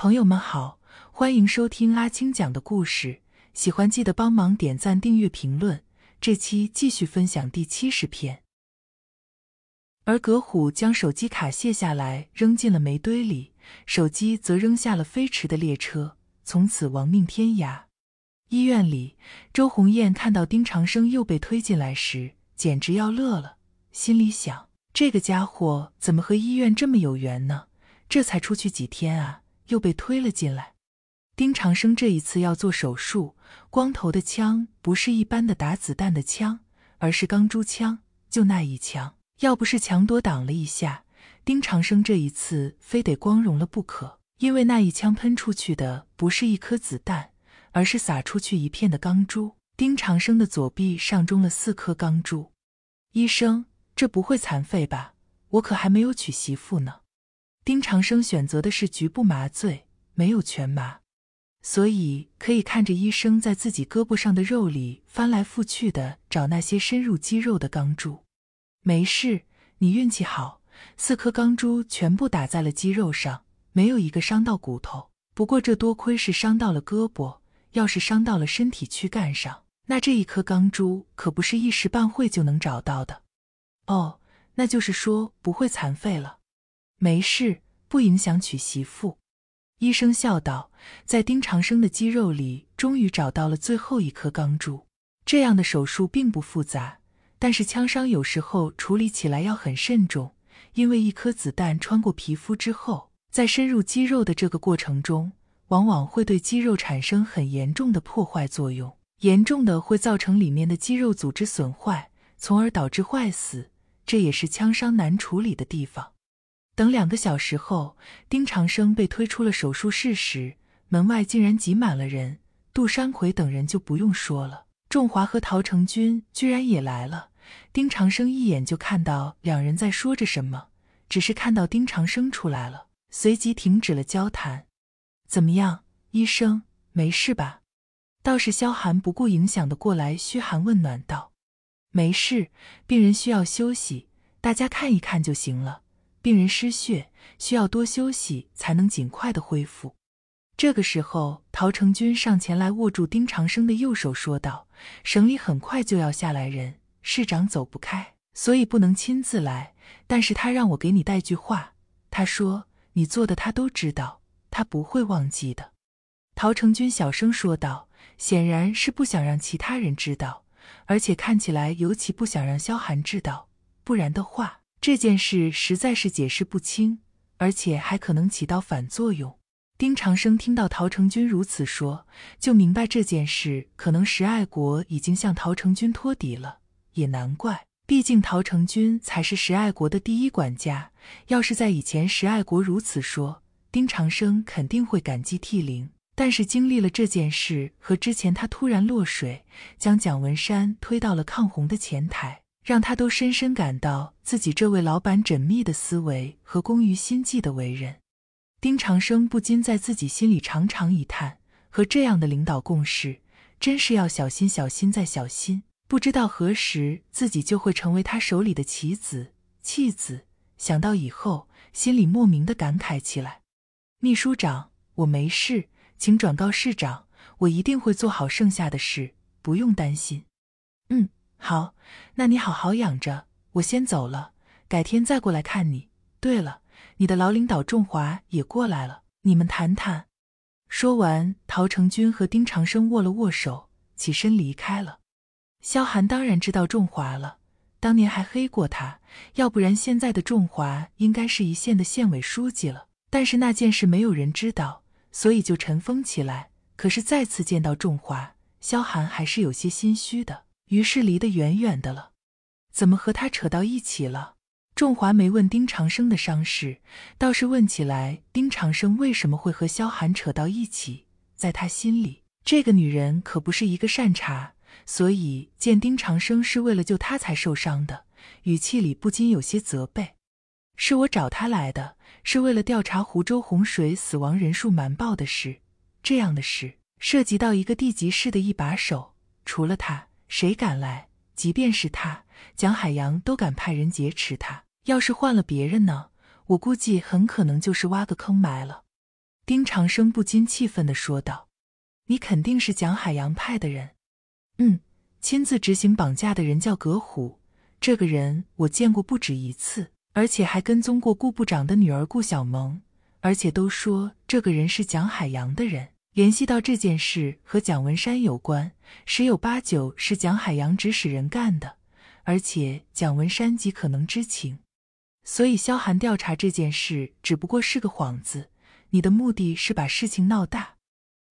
朋友们好，欢迎收听阿青讲的故事。喜欢记得帮忙点赞、订阅、评论。这期继续分享第七十篇。而葛虎将手机卡卸下来，扔进了煤堆里，手机则扔下了飞驰的列车，从此亡命天涯。医院里，周红艳看到丁长生又被推进来时，简直要乐了，心里想：这个家伙怎么和医院这么有缘呢？这才出去几天啊！又被推了进来。丁长生这一次要做手术，光头的枪不是一般的打子弹的枪，而是钢珠枪。就那一枪，要不是强躲挡了一下，丁长生这一次非得光荣了不可。因为那一枪喷出去的不是一颗子弹，而是撒出去一片的钢珠。丁长生的左臂上中了四颗钢珠。医生，这不会残废吧？我可还没有娶媳妇呢。丁长生选择的是局部麻醉，没有全麻，所以可以看着医生在自己胳膊上的肉里翻来覆去的找那些深入肌肉的钢珠。没事，你运气好，四颗钢珠全部打在了肌肉上，没有一个伤到骨头。不过这多亏是伤到了胳膊，要是伤到了身体躯干上，那这一颗钢珠可不是一时半会就能找到的。哦，那就是说不会残废了。没事，不影响娶媳妇。”医生笑道，在丁长生的肌肉里终于找到了最后一颗钢珠。这样的手术并不复杂，但是枪伤有时候处理起来要很慎重，因为一颗子弹穿过皮肤之后，在深入肌肉的这个过程中，往往会对肌肉产生很严重的破坏作用，严重的会造成里面的肌肉组织损坏，从而导致坏死。这也是枪伤难处理的地方。等两个小时后，丁长生被推出了手术室时，门外竟然挤满了人。杜山奎等人就不用说了，仲华和陶成军居然也来了。丁长生一眼就看到两人在说着什么，只是看到丁长生出来了，随即停止了交谈。怎么样，医生没事吧？倒是萧寒不顾影响的过来嘘寒问暖道：“没事，病人需要休息，大家看一看就行了。”病人失血，需要多休息才能尽快的恢复。这个时候，陶成军上前来握住丁长生的右手，说道：“省里很快就要下来人，市长走不开，所以不能亲自来。但是他让我给你带句话，他说你做的他都知道，他不会忘记的。”陶成军小声说道，显然是不想让其他人知道，而且看起来尤其不想让萧寒知道，不然的话。这件事实在是解释不清，而且还可能起到反作用。丁长生听到陶成军如此说，就明白这件事可能石爱国已经向陶成军托底了。也难怪，毕竟陶成军才是石爱国的第一管家。要是在以前，石爱国如此说，丁长生肯定会感激涕零。但是经历了这件事和之前他突然落水，将蒋文山推到了抗洪的前台。让他都深深感到自己这位老板缜密的思维和工于心计的为人，丁长生不禁在自己心里长长一叹：和这样的领导共事，真是要小心小心再小心，不知道何时自己就会成为他手里的棋子、弃子。想到以后，心里莫名的感慨起来。秘书长，我没事，请转告市长，我一定会做好剩下的事，不用担心。好，那你好好养着，我先走了，改天再过来看你。对了，你的老领导仲华也过来了，你们谈谈。说完，陶成军和丁长生握了握手，起身离开了。萧寒当然知道仲华了，当年还黑过他，要不然现在的仲华应该是一县的县委书记了。但是那件事没有人知道，所以就尘封起来。可是再次见到仲华，萧寒还是有些心虚的。于是离得远远的了，怎么和他扯到一起了？仲华没问丁长生的伤势，倒是问起来丁长生为什么会和萧寒扯到一起。在他心里，这个女人可不是一个善茬，所以见丁长生是为了救他才受伤的，语气里不禁有些责备。是我找他来的，是为了调查湖州洪水死亡人数瞒报的事。这样的事涉及到一个地级市的一把手，除了他。谁敢来？即便是他，蒋海洋都敢派人劫持他。要是换了别人呢？我估计很可能就是挖个坑埋了。”丁长生不禁气愤地说道，“你肯定是蒋海洋派的人。嗯，亲自执行绑架的人叫葛虎，这个人我见过不止一次，而且还跟踪过顾部长的女儿顾小萌，而且都说这个人是蒋海洋的人。”联系到这件事和蒋文山有关，十有八九是蒋海洋指使人干的，而且蒋文山极可能知情，所以萧寒调查这件事只不过是个幌子，你的目的是把事情闹大。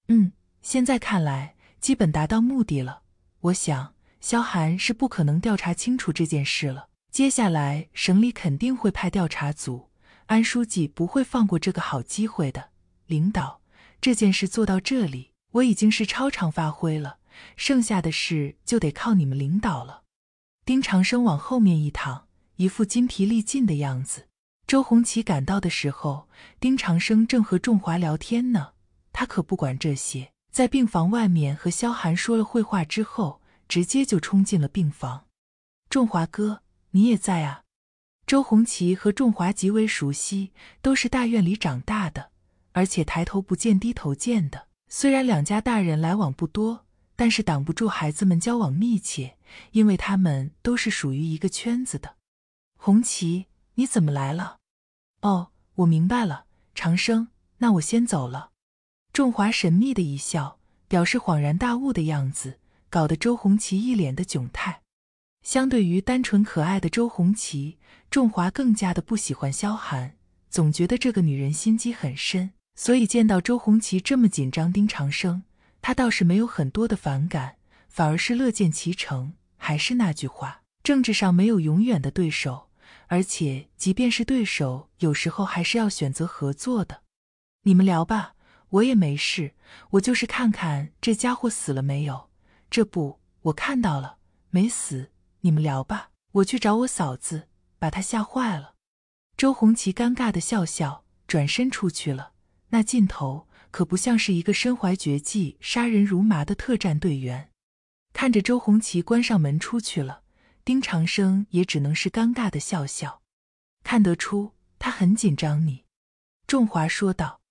嗯，现在看来基本达到目的了。我想萧寒是不可能调查清楚这件事了，接下来省里肯定会派调查组，安书记不会放过这个好机会的，领导。这件事做到这里，我已经是超常发挥了，剩下的事就得靠你们领导了。丁长生往后面一躺，一副筋疲力尽的样子。周红旗赶到的时候，丁长生正和仲华聊天呢。他可不管这些，在病房外面和萧寒说了会话之后，直接就冲进了病房。仲华哥，你也在啊？周红旗和仲华极为熟悉，都是大院里长大的。而且抬头不见低头见的，虽然两家大人来往不多，但是挡不住孩子们交往密切，因为他们都是属于一个圈子的。红旗，你怎么来了？哦，我明白了，长生，那我先走了。仲华神秘的一笑，表示恍然大悟的样子，搞得周红旗一脸的窘态。相对于单纯可爱的周红旗，仲华更加的不喜欢萧寒，总觉得这个女人心机很深。所以见到周红旗这么紧张，丁长生他倒是没有很多的反感，反而是乐见其成。还是那句话，政治上没有永远的对手，而且即便是对手，有时候还是要选择合作的。你们聊吧，我也没事，我就是看看这家伙死了没有。这不，我看到了，没死。你们聊吧，我去找我嫂子，把她吓坏了。周红旗尴尬的笑笑，转身出去了。那劲头可不像是一个身怀绝技、杀人如麻的特战队员。看着周红旗关上门出去了，丁长生也只能是尴尬的笑笑。看得出他很紧张，你，仲华说道：“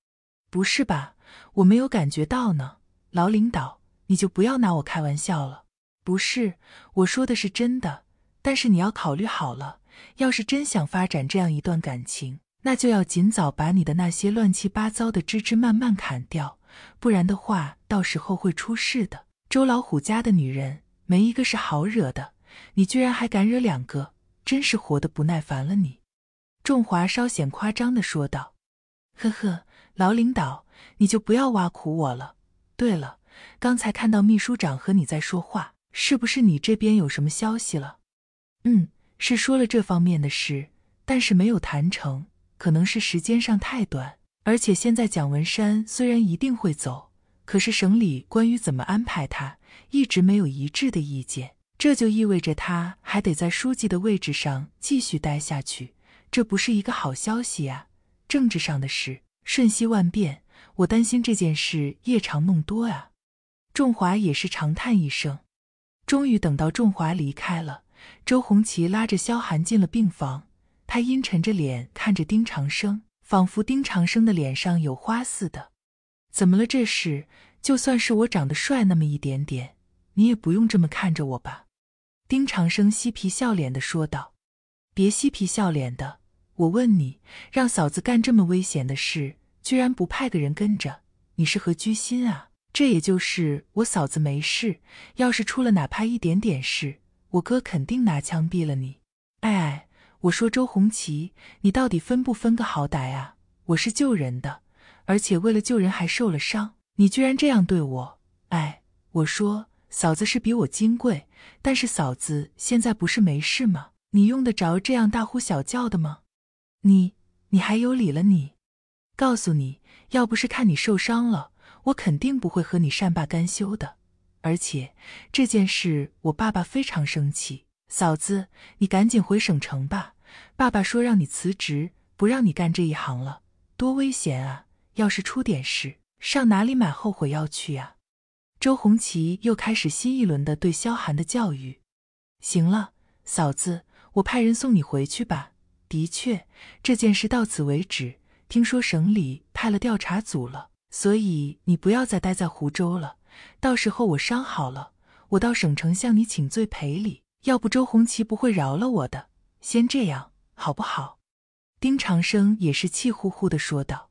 不是吧？我没有感觉到呢。老领导，你就不要拿我开玩笑了。”“不是，我说的是真的。但是你要考虑好了，要是真想发展这样一段感情。”那就要尽早把你的那些乱七八糟的枝枝蔓蔓砍掉，不然的话，到时候会出事的。周老虎家的女人没一个是好惹的，你居然还敢惹两个，真是活得不耐烦了！你，仲华稍显夸张的说道：“呵呵，老领导，你就不要挖苦我了。对了，刚才看到秘书长和你在说话，是不是你这边有什么消息了？”“嗯，是说了这方面的事，但是没有谈成。”可能是时间上太短，而且现在蒋文山虽然一定会走，可是省里关于怎么安排他一直没有一致的意见，这就意味着他还得在书记的位置上继续待下去，这不是一个好消息呀。政治上的事瞬息万变，我担心这件事夜长梦多啊。仲华也是长叹一声。终于等到仲华离开了，周红旗拉着萧寒进了病房。他阴沉着脸看着丁长生，仿佛丁长生的脸上有花似的。怎么了？这是？就算是我长得帅那么一点点，你也不用这么看着我吧？丁长生嬉皮笑脸的说道：“别嬉皮笑脸的，我问你，让嫂子干这么危险的事，居然不派个人跟着，你是何居心啊？这也就是我嫂子没事，要是出了哪怕一点点事，我哥肯定拿枪毙了你。哎。”我说周红旗，你到底分不分个好歹啊？我是救人的，而且为了救人还受了伤，你居然这样对我！哎，我说嫂子是比我金贵，但是嫂子现在不是没事吗？你用得着这样大呼小叫的吗？你你还有理了你？告诉你，要不是看你受伤了，我肯定不会和你善罢甘休的。而且这件事，我爸爸非常生气。嫂子，你赶紧回省城吧。爸爸说让你辞职，不让你干这一行了，多危险啊！要是出点事，上哪里买后悔药去啊？周红旗又开始新一轮的对萧寒的教育。行了，嫂子，我派人送你回去吧。的确，这件事到此为止。听说省里派了调查组了，所以你不要再待在湖州了。到时候我伤好了，我到省城向你请罪赔礼。要不周红旗不会饶了我的，先这样好不好？”丁长生也是气呼呼的说道。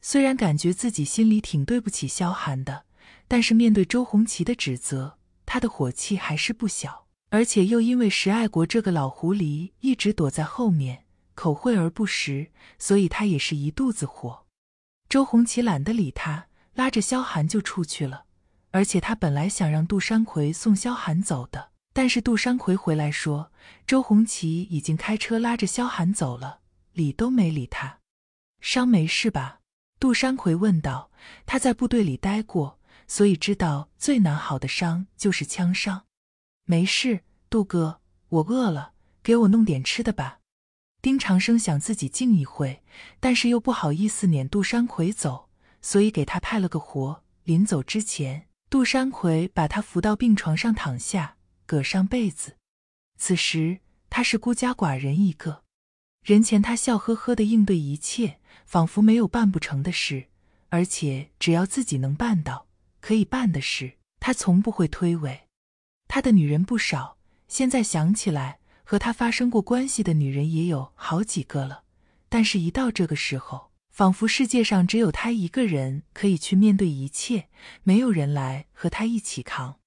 虽然感觉自己心里挺对不起萧寒的，但是面对周红旗的指责，他的火气还是不小。而且又因为石爱国这个老狐狸一直躲在后面，口惠而不实，所以他也是一肚子火。周红旗懒得理他，拉着萧寒就出去了。而且他本来想让杜山魁送萧寒走的。但是杜山奎回来说，周红旗已经开车拉着萧寒走了，理都没理他。伤没事吧？杜山奎问道。他在部队里待过，所以知道最难好的伤就是枪伤。没事，杜哥，我饿了，给我弄点吃的吧。丁长生想自己静一会，但是又不好意思撵杜山奎走，所以给他派了个活。临走之前，杜山奎把他扶到病床上躺下。葛上被子，此时他是孤家寡人一个。人前他笑呵呵的应对一切，仿佛没有办不成的事，而且只要自己能办到、可以办的事，他从不会推诿。他的女人不少，现在想起来，和他发生过关系的女人也有好几个了。但是，一到这个时候，仿佛世界上只有他一个人可以去面对一切，没有人来和他一起扛。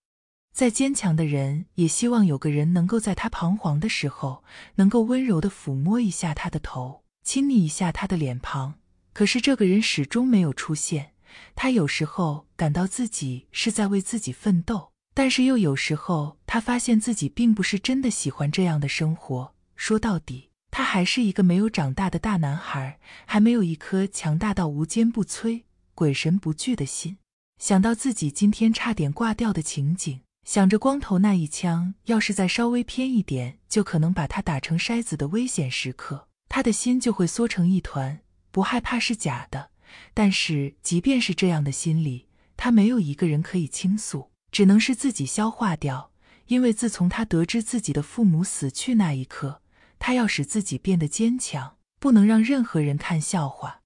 再坚强的人，也希望有个人能够在他彷徨的时候，能够温柔的抚摸一下他的头，亲昵一下他的脸庞。可是这个人始终没有出现。他有时候感到自己是在为自己奋斗，但是又有时候，他发现自己并不是真的喜欢这样的生活。说到底，他还是一个没有长大的大男孩，还没有一颗强大到无坚不摧、鬼神不惧的心。想到自己今天差点挂掉的情景，想着光头那一枪，要是再稍微偏一点，就可能把他打成筛子的危险时刻，他的心就会缩成一团。不害怕是假的，但是即便是这样的心理，他没有一个人可以倾诉，只能是自己消化掉。因为自从他得知自己的父母死去那一刻，他要使自己变得坚强，不能让任何人看笑话。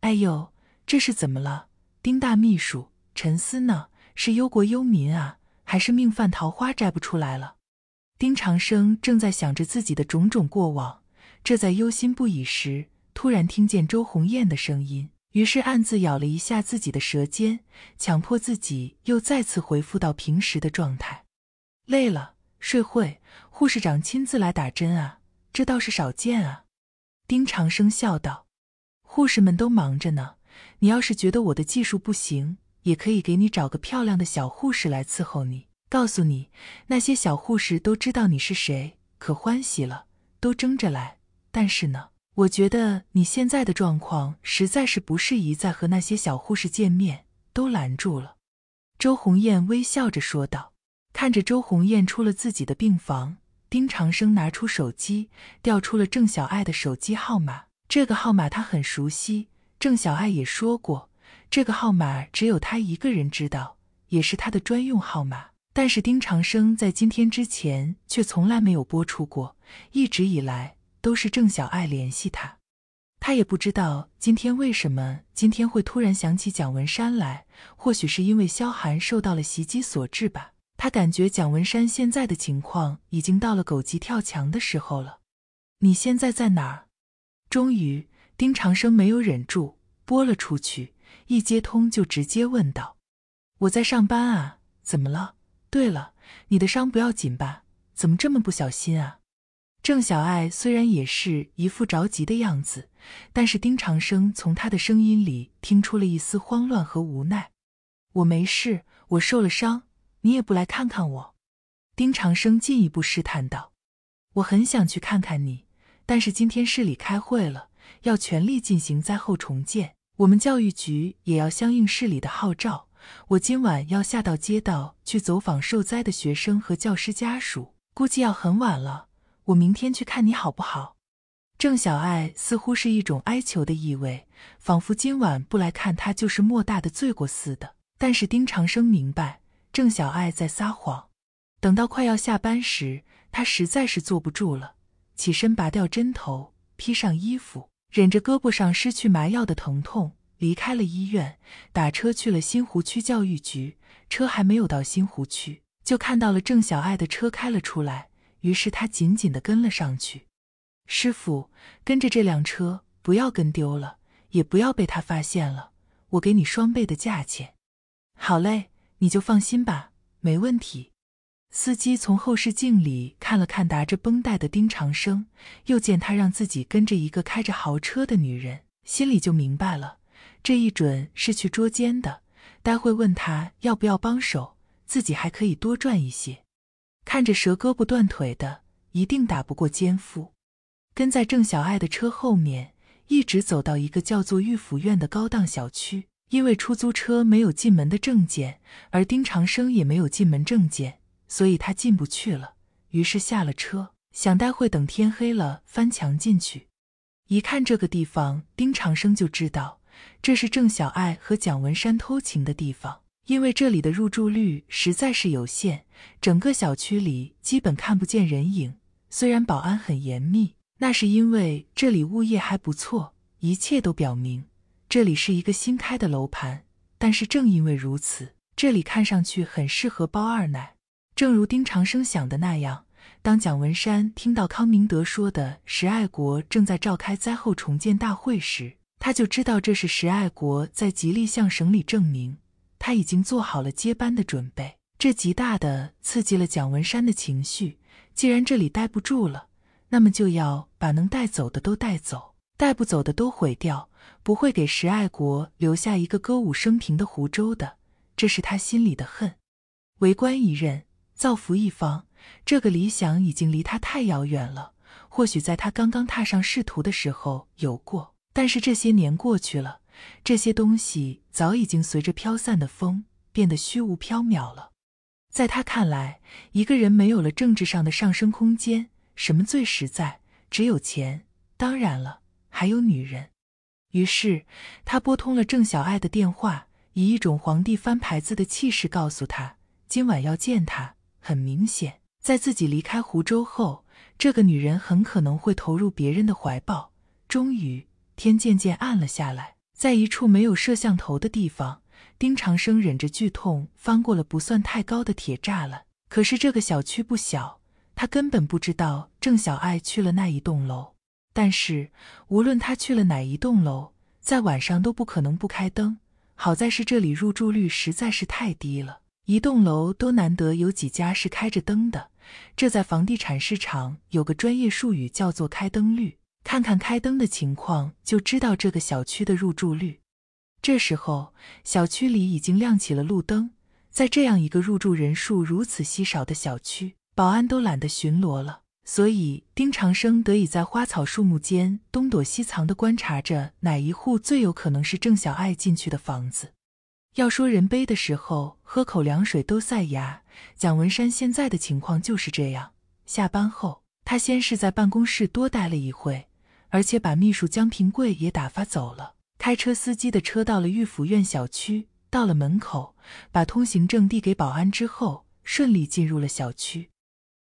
哎呦，这是怎么了？丁大秘书沉思呢，是忧国忧民啊。还是命犯桃花摘不出来了。丁长生正在想着自己的种种过往，这在忧心不已时，突然听见周红艳的声音，于是暗自咬了一下自己的舌尖，强迫自己又再次恢复到平时的状态。累了，睡会。护士长亲自来打针啊，这倒是少见啊。丁长生笑道：“护士们都忙着呢，你要是觉得我的技术不行……”也可以给你找个漂亮的小护士来伺候你。告诉你，那些小护士都知道你是谁，可欢喜了，都争着来。但是呢，我觉得你现在的状况实在是不适宜再和那些小护士见面，都拦住了。周红艳微笑着说道，看着周红艳出了自己的病房，丁长生拿出手机，调出了郑小爱的手机号码。这个号码他很熟悉，郑小爱也说过。这个号码只有他一个人知道，也是他的专用号码。但是丁长生在今天之前却从来没有播出过，一直以来都是郑小爱联系他。他也不知道今天为什么今天会突然想起蒋文山来，或许是因为萧寒受到了袭击所致吧。他感觉蒋文山现在的情况已经到了狗急跳墙的时候了。你现在在哪儿？终于，丁长生没有忍住，拨了出去。一接通就直接问道：“我在上班啊，怎么了？对了，你的伤不要紧吧？怎么这么不小心啊？”郑小爱虽然也是一副着急的样子，但是丁长生从他的声音里听出了一丝慌乱和无奈。“我没事，我受了伤，你也不来看看我？”丁长生进一步试探道：“我很想去看看你，但是今天市里开会了，要全力进行灾后重建。”我们教育局也要响应市里的号召，我今晚要下到街道去走访受灾的学生和教师家属，估计要很晚了。我明天去看你好不好？郑小爱似乎是一种哀求的意味，仿佛今晚不来看他就是莫大的罪过似的。但是丁长生明白郑小爱在撒谎。等到快要下班时，他实在是坐不住了，起身拔掉针头，披上衣服。忍着胳膊上失去麻药的疼痛，离开了医院，打车去了新湖区教育局。车还没有到新湖区，就看到了郑小爱的车开了出来，于是他紧紧的跟了上去。师傅，跟着这辆车，不要跟丢了，也不要被他发现了，我给你双倍的价钱。好嘞，你就放心吧，没问题。司机从后视镜里看了看拿着绷带的丁长生，又见他让自己跟着一个开着豪车的女人，心里就明白了，这一准是去捉奸的。待会问他要不要帮手，自己还可以多赚一些。看着蛇胳膊断腿的，一定打不过奸夫。跟在郑小爱的车后面，一直走到一个叫做御府苑的高档小区。因为出租车没有进门的证件，而丁长生也没有进门证件。所以他进不去了，于是下了车，想待会等天黑了翻墙进去。一看这个地方，丁长生就知道这是郑小爱和蒋文山偷情的地方。因为这里的入住率实在是有限，整个小区里基本看不见人影。虽然保安很严密，那是因为这里物业还不错，一切都表明这里是一个新开的楼盘。但是正因为如此，这里看上去很适合包二奶。正如丁长生想的那样，当蒋文山听到康明德说的石爱国正在召开灾后重建大会时，他就知道这是石爱国在极力向省里证明他已经做好了接班的准备。这极大的刺激了蒋文山的情绪。既然这里待不住了，那么就要把能带走的都带走，带不走的都毁掉，不会给石爱国留下一个歌舞升平的湖州的。这是他心里的恨。为官一任。造福一方，这个理想已经离他太遥远了。或许在他刚刚踏上仕途的时候有过，但是这些年过去了，这些东西早已经随着飘散的风变得虚无缥缈了。在他看来，一个人没有了政治上的上升空间，什么最实在？只有钱，当然了，还有女人。于是他拨通了郑小爱的电话，以一种皇帝翻牌子的气势告诉他：今晚要见他。很明显，在自己离开湖州后，这个女人很可能会投入别人的怀抱。终于，天渐渐暗了下来，在一处没有摄像头的地方，丁长生忍着剧痛翻过了不算太高的铁栅栏。可是这个小区不小，他根本不知道郑小爱去了那一栋楼。但是无论他去了哪一栋楼，在晚上都不可能不开灯。好在是这里入住率实在是太低了。一栋楼都难得有几家是开着灯的，这在房地产市场有个专业术语叫做开灯率。看看开灯的情况，就知道这个小区的入住率。这时候，小区里已经亮起了路灯。在这样一个入住人数如此稀少的小区，保安都懒得巡逻了，所以丁长生得以在花草树木间东躲西藏地观察着，哪一户最有可能是郑小爱进去的房子。要说人背的时候喝口凉水都塞牙，蒋文山现在的情况就是这样。下班后，他先是在办公室多待了一会，而且把秘书江平贵也打发走了。开车司机的车到了御府苑小区，到了门口，把通行证递给保安之后，顺利进入了小区。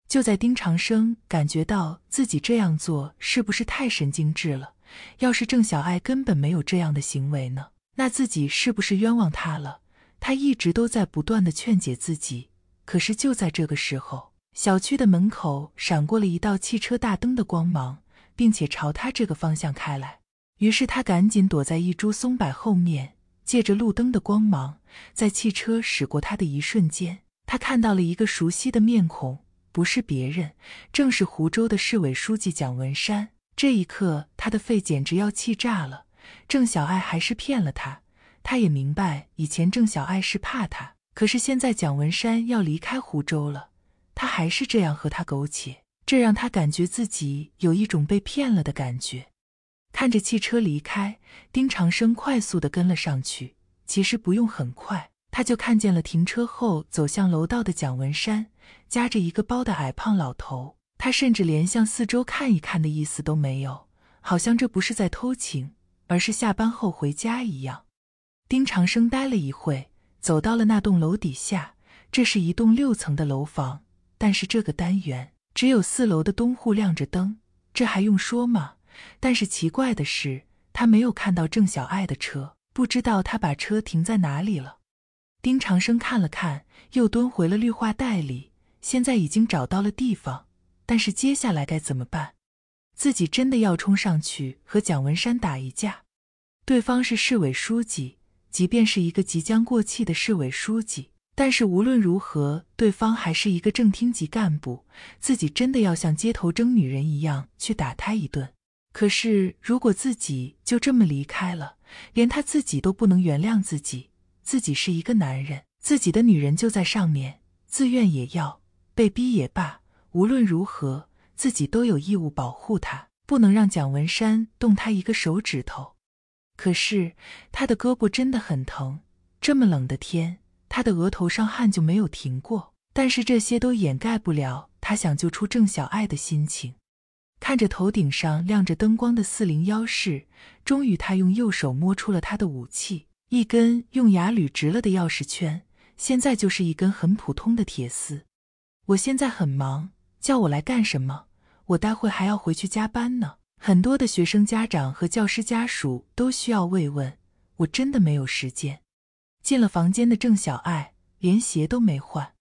就在丁长生感觉到自己这样做是不是太神经质了，要是郑小爱根本没有这样的行为呢？那自己是不是冤枉他了？他一直都在不断的劝解自己。可是就在这个时候，小区的门口闪过了一道汽车大灯的光芒，并且朝他这个方向开来。于是他赶紧躲在一株松柏后面，借着路灯的光芒，在汽车驶过他的一瞬间，他看到了一个熟悉的面孔，不是别人，正是湖州的市委书记蒋文山。这一刻，他的肺简直要气炸了。郑小爱还是骗了他，他也明白以前郑小爱是怕他，可是现在蒋文山要离开湖州了，他还是这样和他苟且，这让他感觉自己有一种被骗了的感觉。看着汽车离开，丁长生快速的跟了上去。其实不用很快，他就看见了停车后走向楼道的蒋文山，夹着一个包的矮胖老头，他甚至连向四周看一看的意思都没有，好像这不是在偷情。而是下班后回家一样。丁长生呆了一会，走到了那栋楼底下。这是一栋六层的楼房，但是这个单元只有四楼的东户亮着灯。这还用说吗？但是奇怪的是，他没有看到郑小爱的车，不知道他把车停在哪里了。丁长生看了看，又蹲回了绿化带里。现在已经找到了地方，但是接下来该怎么办？自己真的要冲上去和蒋文山打一架？对方是市委书记，即便是一个即将过气的市委书记，但是无论如何，对方还是一个正厅级干部。自己真的要像街头争女人一样去打他一顿？可是，如果自己就这么离开了，连他自己都不能原谅自己。自己是一个男人，自己的女人就在上面，自愿也要，被逼也罢，无论如何。自己都有义务保护他，不能让蒋文山动他一个手指头。可是他的胳膊真的很疼，这么冷的天，他的额头上汗就没有停过。但是这些都掩盖不了他想救出郑小爱的心情。看着头顶上亮着灯光的四零幺室，终于他用右手摸出了他的武器——一根用牙捋直了的钥匙圈，现在就是一根很普通的铁丝。我现在很忙，叫我来干什么？我待会还要回去加班呢。很多的学生家长和教师家属都需要慰问，我真的没有时间。进了房间的郑小爱连鞋都没换。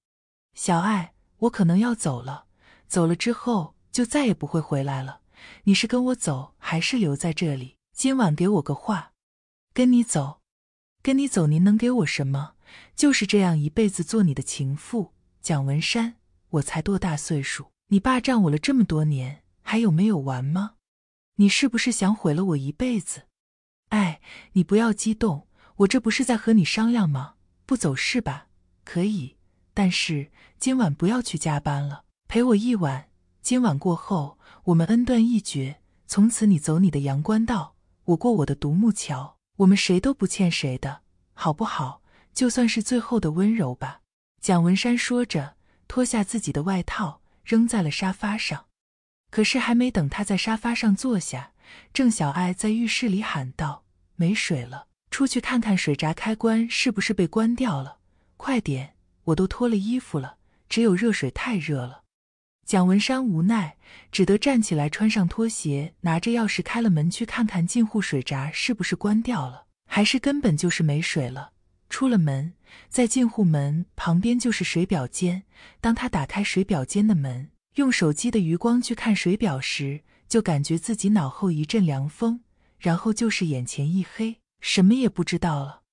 小爱，我可能要走了，走了之后就再也不会回来了。你是跟我走还是留在这里？今晚给我个话。跟你走，跟你走。您能给我什么？就是这样，一辈子做你的情妇。蒋文山，我才多大岁数？你霸占我了这么多年，还有没有完吗？你是不是想毁了我一辈子？哎，你不要激动，我这不是在和你商量吗？不走是吧？可以，但是今晚不要去加班了，陪我一晚。今晚过后，我们恩断义绝，从此你走你的阳关道，我过我的独木桥，我们谁都不欠谁的，好不好？就算是最后的温柔吧。蒋文山说着，脱下自己的外套。扔在了沙发上，可是还没等他在沙发上坐下，郑小爱在浴室里喊道：“没水了，出去看看水闸开关是不是被关掉了？快点，我都脱了衣服了，只有热水太热了。”蒋文山无奈，只得站起来穿上拖鞋，拿着钥匙开了门，去看看进户水闸是不是关掉了，还是根本就是没水了。出了门，在进户门旁边就是水表间。当他打开水表间的门，用手机的余光去看水表时，就感觉自己脑后一阵凉风，然后就是眼前一黑，什么也不知道了。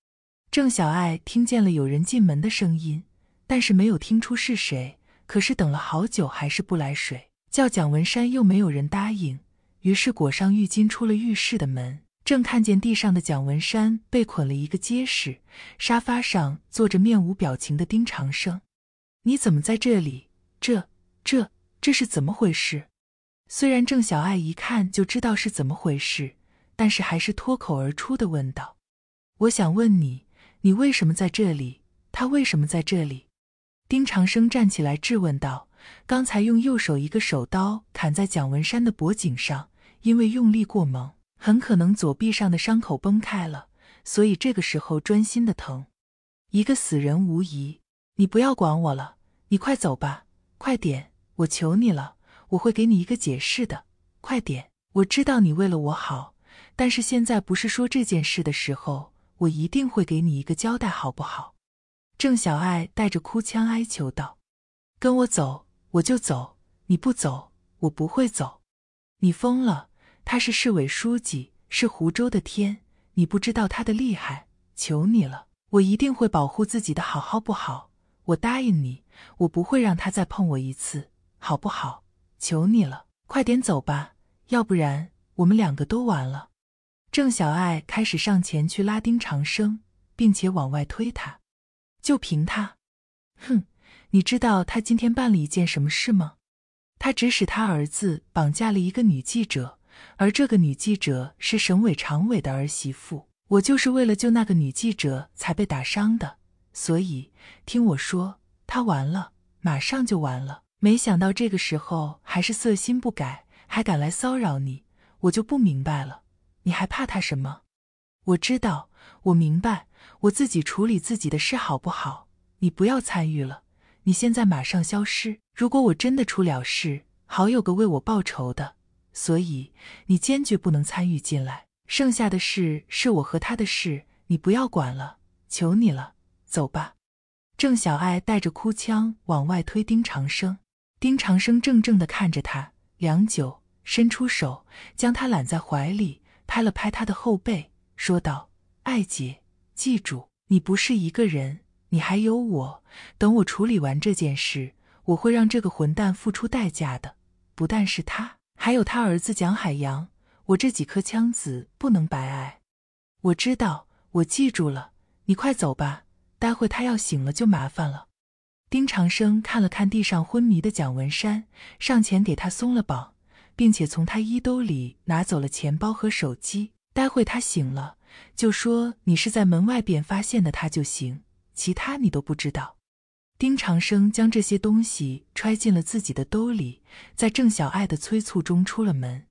郑小爱听见了有人进门的声音，但是没有听出是谁。可是等了好久还是不来水，叫蒋文山又没有人答应，于是裹上浴巾出了浴室的门。正看见地上的蒋文山被捆了一个结实，沙发上坐着面无表情的丁长生。你怎么在这里？这、这、这是怎么回事？虽然郑小爱一看就知道是怎么回事，但是还是脱口而出的问道：“我想问你，你为什么在这里？他为什么在这里？”丁长生站起来质问道：“刚才用右手一个手刀砍在蒋文山的脖颈上，因为用力过猛。”很可能左臂上的伤口崩开了，所以这个时候专心的疼，一个死人无疑。你不要管我了，你快走吧，快点！我求你了，我会给你一个解释的，快点！我知道你为了我好，但是现在不是说这件事的时候，我一定会给你一个交代，好不好？郑小爱带着哭腔哀求道：“跟我走，我就走，你不走，我不会走。你疯了！”他是市委书记，是湖州的天，你不知道他的厉害，求你了，我一定会保护自己的，好好不好？我答应你，我不会让他再碰我一次，好不好？求你了，快点走吧，要不然我们两个都完了。郑小爱开始上前去拉丁长生，并且往外推他。就凭他，哼！你知道他今天办了一件什么事吗？他指使他儿子绑架了一个女记者。而这个女记者是省委常委的儿媳妇，我就是为了救那个女记者才被打伤的，所以听我说，她完了，马上就完了。没想到这个时候还是色心不改，还敢来骚扰你，我就不明白了，你还怕他什么？我知道，我明白，我自己处理自己的事好不好？你不要参与了，你现在马上消失。如果我真的出了事，好有个为我报仇的。所以你坚决不能参与进来，剩下的事是我和他的事，你不要管了，求你了，走吧。郑小爱带着哭腔往外推丁长生，丁长生怔怔的看着他，良久，伸出手将他揽在怀里，拍了拍他的后背，说道：“爱姐，记住，你不是一个人，你还有我。等我处理完这件事，我会让这个混蛋付出代价的，不但是他。”还有他儿子蒋海洋，我这几颗枪子不能白挨。我知道，我记住了。你快走吧，待会他要醒了就麻烦了。丁长生看了看地上昏迷的蒋文山，上前给他松了绑，并且从他衣兜里拿走了钱包和手机。待会他醒了，就说你是在门外边发现的他就行，其他你都不知道。丁长生将这些东西揣进了自己的兜里，在郑小爱的催促中出了门。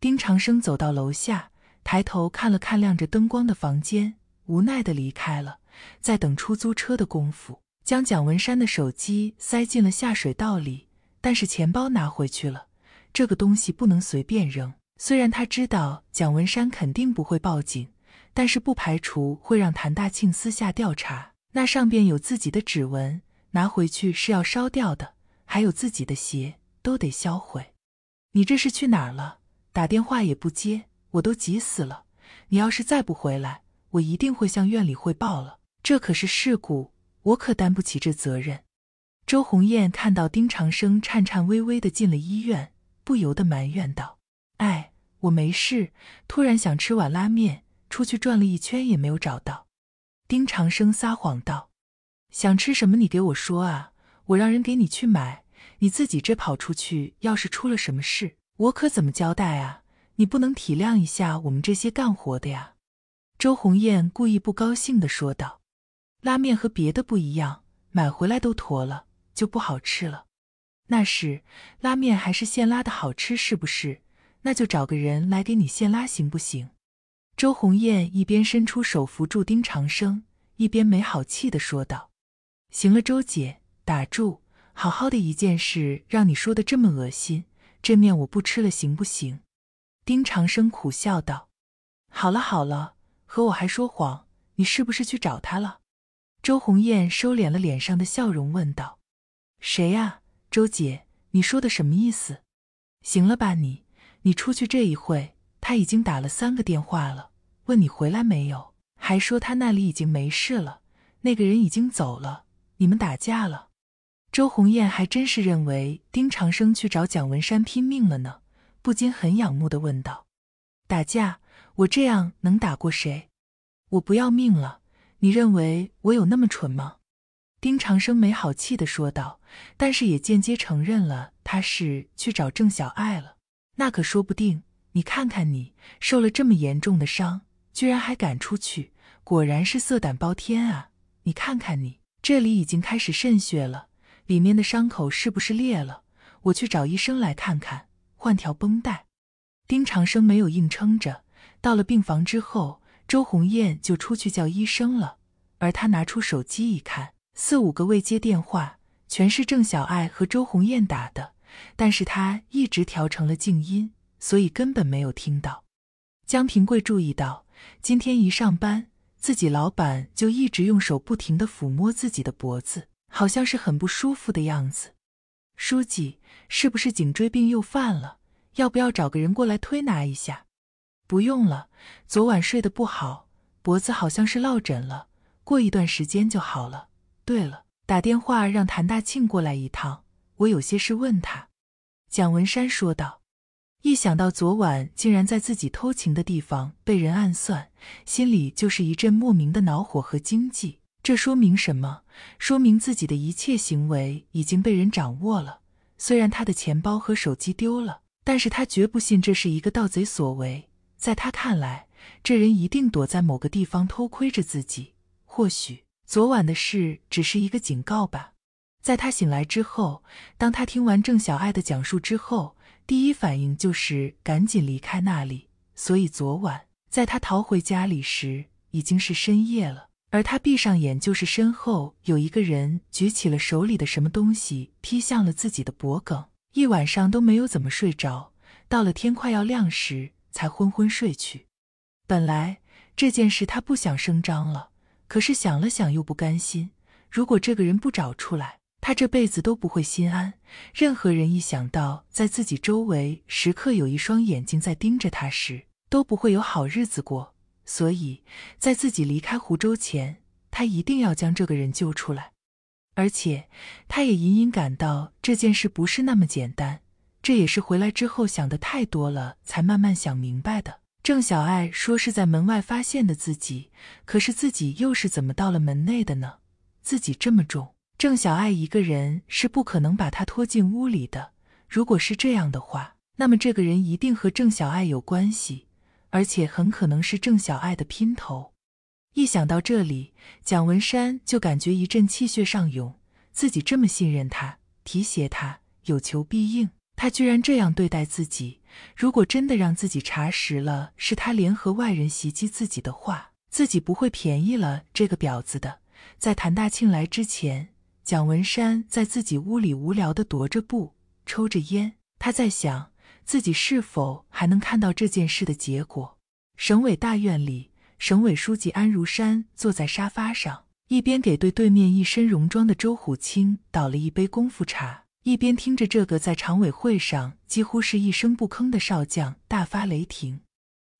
丁长生走到楼下，抬头看了看亮着灯光的房间，无奈的离开了。在等出租车的功夫，将蒋文山的手机塞进了下水道里，但是钱包拿回去了。这个东西不能随便扔，虽然他知道蒋文山肯定不会报警，但是不排除会让谭大庆私下调查。那上边有自己的指纹。拿回去是要烧掉的，还有自己的鞋都得销毁。你这是去哪儿了？打电话也不接，我都急死了。你要是再不回来，我一定会向院里汇报了。这可是事故，我可担不起这责任。周红艳看到丁长生颤颤巍巍的进了医院，不由得埋怨道：“哎，我没事，突然想吃碗拉面，出去转了一圈也没有找到。”丁长生撒谎道。想吃什么？你给我说啊，我让人给你去买。你自己这跑出去，要是出了什么事，我可怎么交代啊？你不能体谅一下我们这些干活的呀！”周红艳故意不高兴地说道。“拉面和别的不一样，买回来都坨了，就不好吃了。那是拉面还是现拉的好吃，是不是？那就找个人来给你现拉，行不行？”周红艳一边伸出手扶住丁长生，一边没好气地说道。行了，周姐，打住！好好的一件事，让你说的这么恶心，这面我不吃了，行不行？丁长生苦笑道：“好了好了，和我还说谎，你是不是去找他了？”周红艳收敛了脸上的笑容，问道：“谁呀？周姐，你说的什么意思？”行了吧你，你出去这一会，他已经打了三个电话了，问你回来没有，还说他那里已经没事了，那个人已经走了。你们打架了？周红艳还真是认为丁长生去找蒋文山拼命了呢，不禁很仰慕的问道：“打架，我这样能打过谁？我不要命了，你认为我有那么蠢吗？”丁长生没好气的说道，但是也间接承认了他是去找郑小爱了。那可说不定。你看看你，受了这么严重的伤，居然还敢出去，果然是色胆包天啊！你看看你。这里已经开始渗血了，里面的伤口是不是裂了？我去找医生来看看，换条绷带。丁长生没有硬撑着，到了病房之后，周红艳就出去叫医生了。而他拿出手机一看，四五个未接电话，全是郑小爱和周红艳打的，但是他一直调成了静音，所以根本没有听到。江平贵注意到，今天一上班。自己老板就一直用手不停的抚摸自己的脖子，好像是很不舒服的样子。书记是不是颈椎病又犯了？要不要找个人过来推拿一下？不用了，昨晚睡得不好，脖子好像是落枕了，过一段时间就好了。对了，打电话让谭大庆过来一趟，我有些事问他。蒋文山说道。一想到昨晚竟然在自己偷情的地方被人暗算，心里就是一阵莫名的恼火和惊悸。这说明什么？说明自己的一切行为已经被人掌握了。虽然他的钱包和手机丢了，但是他绝不信这是一个盗贼所为。在他看来，这人一定躲在某个地方偷窥着自己。或许昨晚的事只是一个警告吧。在他醒来之后，当他听完郑小爱的讲述之后。第一反应就是赶紧离开那里，所以昨晚在他逃回家里时，已经是深夜了。而他闭上眼，就是身后有一个人举起了手里的什么东西，劈向了自己的脖颈。一晚上都没有怎么睡着，到了天快要亮时才昏昏睡去。本来这件事他不想声张了，可是想了想又不甘心。如果这个人不找出来，他这辈子都不会心安。任何人一想到在自己周围时刻有一双眼睛在盯着他时，都不会有好日子过。所以，在自己离开湖州前，他一定要将这个人救出来。而且，他也隐隐感到这件事不是那么简单。这也是回来之后想的太多了，才慢慢想明白的。郑小爱说是在门外发现的自己，可是自己又是怎么到了门内的呢？自己这么重。郑小爱一个人是不可能把他拖进屋里的。如果是这样的话，那么这个人一定和郑小爱有关系，而且很可能是郑小爱的姘头。一想到这里，蒋文山就感觉一阵气血上涌。自己这么信任他，提携他，有求必应，他居然这样对待自己。如果真的让自己查实了是他联合外人袭击自己的话，自己不会便宜了这个婊子的。在谭大庆来之前。蒋文山在自己屋里无聊的踱着步，抽着烟。他在想自己是否还能看到这件事的结果。省委大院里，省委书记安如山坐在沙发上，一边给对对面一身戎装的周虎清倒了一杯功夫茶，一边听着这个在常委会上几乎是一声不吭的少将大发雷霆。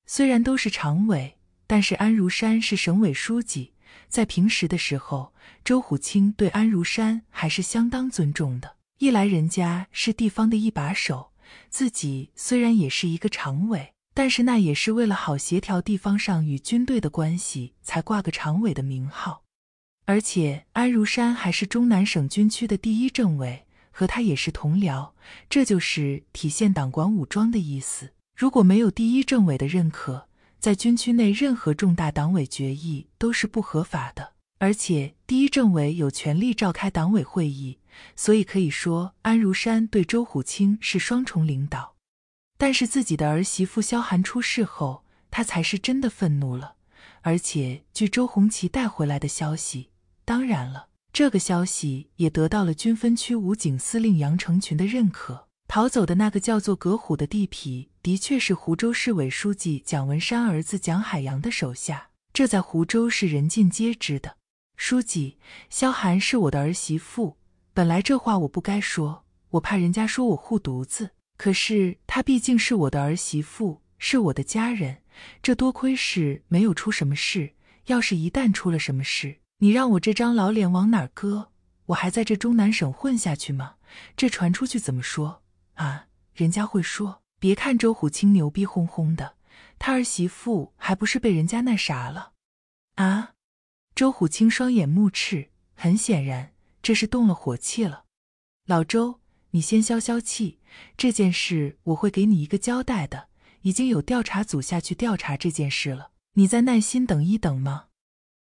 虽然都是常委，但是安如山是省委书记。在平时的时候，周虎清对安如山还是相当尊重的。一来人家是地方的一把手，自己虽然也是一个常委，但是那也是为了好协调地方上与军队的关系才挂个常委的名号。而且安如山还是中南省军区的第一政委，和他也是同僚，这就是体现党管武装的意思。如果没有第一政委的认可，在军区内，任何重大党委决议都是不合法的，而且第一政委有权利召开党委会议，所以可以说安如山对周虎青是双重领导。但是自己的儿媳妇萧寒出事后，他才是真的愤怒了。而且据周红旗带回来的消息，当然了，这个消息也得到了军分区武警司令杨成群的认可。逃走的那个叫做葛虎的地痞。的确是湖州市委书记蒋文山儿子蒋海洋的手下，这在湖州是人尽皆知的。书记，萧寒是我的儿媳妇，本来这话我不该说，我怕人家说我护犊子。可是她毕竟是我的儿媳妇，是我的家人。这多亏是没有出什么事，要是一旦出了什么事，你让我这张老脸往哪搁？我还在这中南省混下去吗？这传出去怎么说啊？人家会说。别看周虎清牛逼哄哄的，他儿媳妇还不是被人家那啥了？啊！周虎清双眼目赤，很显然这是动了火气了。老周，你先消消气，这件事我会给你一个交代的。已经有调查组下去调查这件事了，你再耐心等一等吗？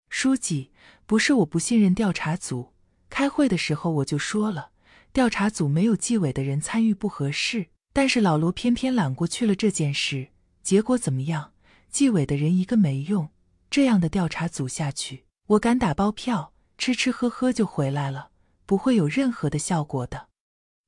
书记，不是我不信任调查组，开会的时候我就说了，调查组没有纪委的人参与不合适。但是老罗偏偏揽过去了这件事，结果怎么样？纪委的人一个没用，这样的调查组下去，我敢打包票，吃吃喝喝就回来了，不会有任何的效果的。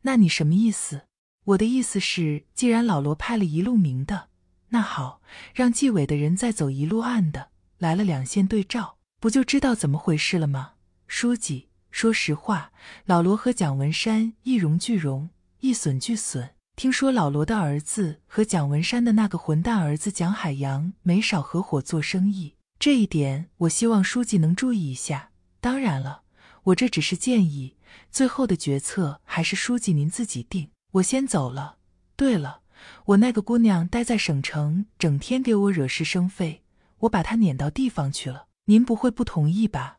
那你什么意思？我的意思是，既然老罗派了一路明的，那好，让纪委的人再走一路暗的，来了两线对照，不就知道怎么回事了吗？书记，说实话，老罗和蒋文山一荣俱荣，一损俱损。听说老罗的儿子和蒋文山的那个混蛋儿子蒋海洋没少合伙做生意，这一点我希望书记能注意一下。当然了，我这只是建议，最后的决策还是书记您自己定。我先走了。对了，我那个姑娘待在省城，整天给我惹是生非，我把她撵到地方去了。您不会不同意吧？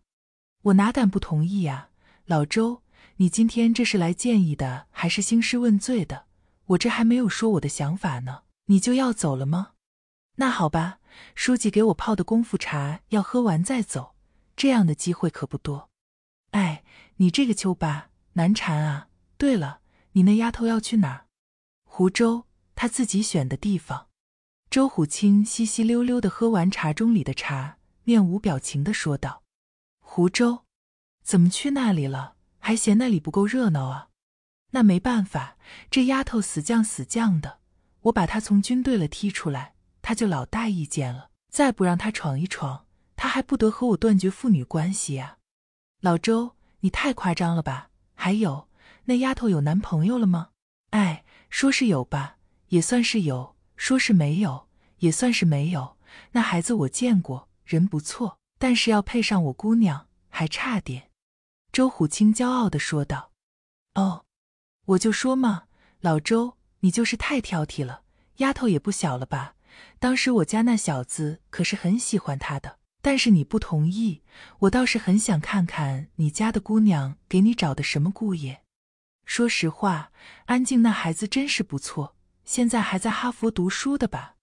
我哪敢不同意呀！老周，你今天这是来建议的，还是兴师问罪的？我这还没有说我的想法呢，你就要走了吗？那好吧，书记给我泡的功夫茶要喝完再走，这样的机会可不多。哎，你这个秋八难缠啊！对了，你那丫头要去哪？儿？湖州，她自己选的地方。周虎清稀稀溜溜的喝完茶盅里的茶，面无表情的说道：“湖州？怎么去那里了？还嫌那里不够热闹啊？”那没办法，这丫头死犟死犟的，我把她从军队了踢出来，她就老大意见了。再不让她闯一闯，她还不得和我断绝父女关系呀？老周，你太夸张了吧？还有，那丫头有男朋友了吗？哎，说是有吧，也算是有；说是没有，也算是没有。那孩子我见过，人不错，但是要配上我姑娘，还差点。周虎清骄傲地说道：“哦。”我就说嘛，老周，你就是太挑剔了。丫头也不小了吧？当时我家那小子可是很喜欢她的，但是你不同意。我倒是很想看看你家的姑娘给你找的什么姑爷。说实话，安静那孩子真是不错，现在还在哈佛读书的吧？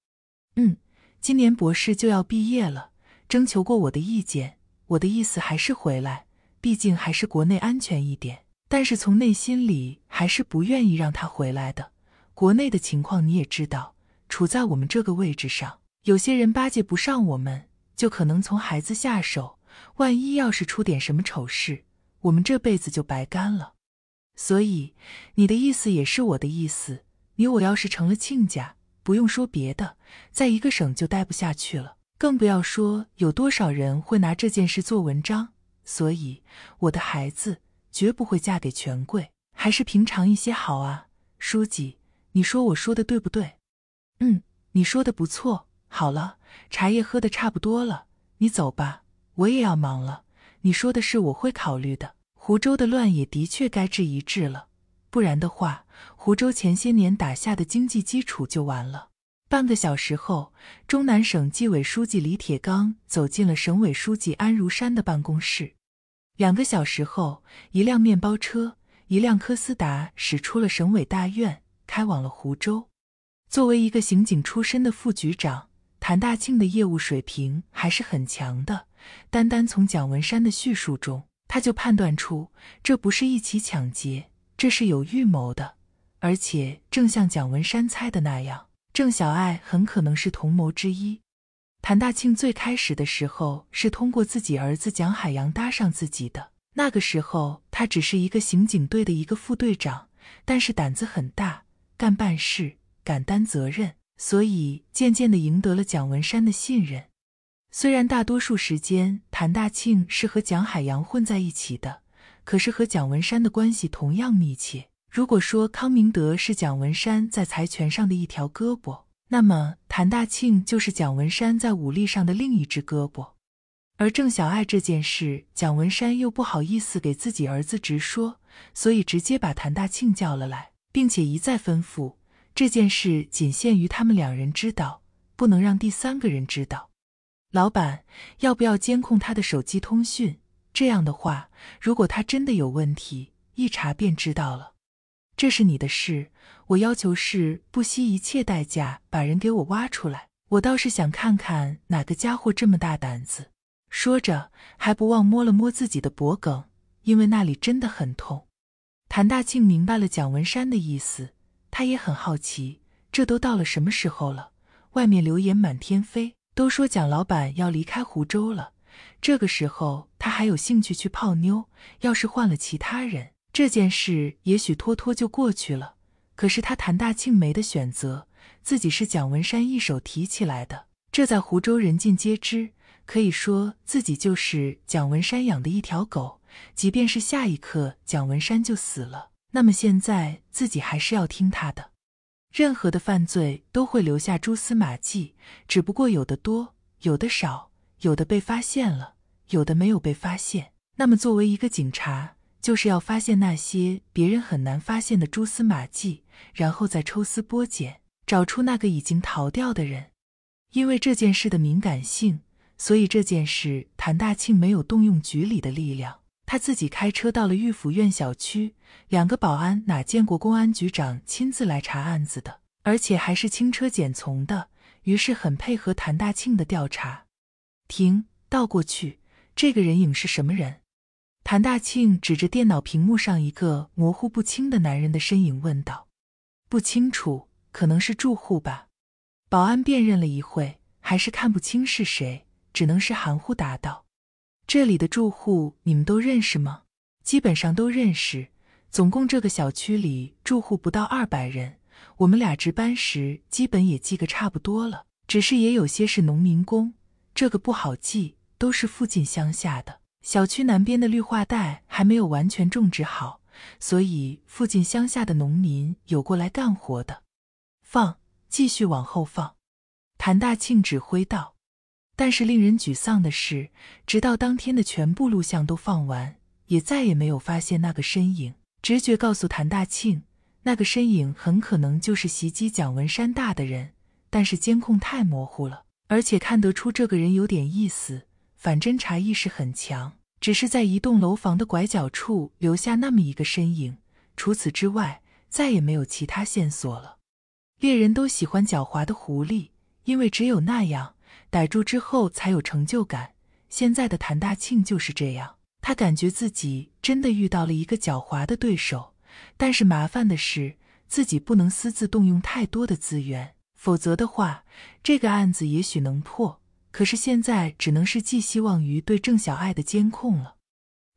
嗯，今年博士就要毕业了。征求过我的意见，我的意思还是回来，毕竟还是国内安全一点。但是从内心里还是不愿意让他回来的。国内的情况你也知道，处在我们这个位置上，有些人巴结不上我们，就可能从孩子下手。万一要是出点什么丑事，我们这辈子就白干了。所以你的意思也是我的意思。你我要是成了亲家，不用说别的，在一个省就待不下去了，更不要说有多少人会拿这件事做文章。所以我的孩子。绝不会嫁给权贵，还是平常一些好啊，书记，你说我说的对不对？嗯，你说的不错。好了，茶叶喝的差不多了，你走吧，我也要忙了。你说的事我会考虑的。湖州的乱也的确该治一治了，不然的话，湖州前些年打下的经济基础就完了。半个小时后，中南省纪委书记李铁刚走进了省委书记安如山的办公室。两个小时后，一辆面包车、一辆科斯达驶出了省委大院，开往了湖州。作为一个刑警出身的副局长，谭大庆的业务水平还是很强的。单单从蒋文山的叙述中，他就判断出这不是一起抢劫，这是有预谋的。而且，正像蒋文山猜的那样，郑小爱很可能是同谋之一。谭大庆最开始的时候是通过自己儿子蒋海洋搭上自己的。那个时候他只是一个刑警队的一个副队长，但是胆子很大，干办事敢担责任，所以渐渐的赢得了蒋文山的信任。虽然大多数时间谭大庆是和蒋海洋混在一起的，可是和蒋文山的关系同样密切。如果说康明德是蒋文山在财权上的一条胳膊，那么。谭大庆就是蒋文山在武力上的另一只胳膊，而郑小爱这件事，蒋文山又不好意思给自己儿子直说，所以直接把谭大庆叫了来，并且一再吩咐这件事仅限于他们两人知道，不能让第三个人知道。老板，要不要监控他的手机通讯？这样的话，如果他真的有问题，一查便知道了。这是你的事，我要求是不惜一切代价把人给我挖出来。我倒是想看看哪个家伙这么大胆子。说着，还不忘摸了摸自己的脖梗，因为那里真的很痛。谭大庆明白了蒋文山的意思，他也很好奇，这都到了什么时候了，外面流言满天飞，都说蒋老板要离开湖州了。这个时候他还有兴趣去泡妞，要是换了其他人。这件事也许拖拖就过去了，可是他谭大庆梅的选择，自己是蒋文山一手提起来的，这在湖州人尽皆知，可以说自己就是蒋文山养的一条狗。即便是下一刻蒋文山就死了，那么现在自己还是要听他的。任何的犯罪都会留下蛛丝马迹，只不过有的多，有的少，有的被发现了，有的没有被发现。那么作为一个警察。就是要发现那些别人很难发现的蛛丝马迹，然后再抽丝剥茧，找出那个已经逃掉的人。因为这件事的敏感性，所以这件事谭大庆没有动用局里的力量，他自己开车到了御府苑小区。两个保安哪见过公安局长亲自来查案子的，而且还是轻车简从的，于是很配合谭大庆的调查。停，倒过去，这个人影是什么人？韩大庆指着电脑屏幕上一个模糊不清的男人的身影问道：“不清楚，可能是住户吧。”保安辨认了一会，还是看不清是谁，只能是含糊答道：“这里的住户你们都认识吗？”“基本上都认识。总共这个小区里住户不到二百人，我们俩值班时基本也记个差不多了。只是也有些是农民工，这个不好记，都是附近乡下的。”小区南边的绿化带还没有完全种植好，所以附近乡下的农民有过来干活的。放，继续往后放。谭大庆指挥道。但是令人沮丧的是，直到当天的全部录像都放完，也再也没有发现那个身影。直觉告诉谭大庆，那个身影很可能就是袭击蒋文山大的人，但是监控太模糊了，而且看得出这个人有点意思。反侦查意识很强，只是在一栋楼房的拐角处留下那么一个身影，除此之外再也没有其他线索了。猎人都喜欢狡猾的狐狸，因为只有那样逮住之后才有成就感。现在的谭大庆就是这样，他感觉自己真的遇到了一个狡猾的对手。但是麻烦的是，自己不能私自动用太多的资源，否则的话，这个案子也许能破。可是现在只能是寄希望于对郑小爱的监控了。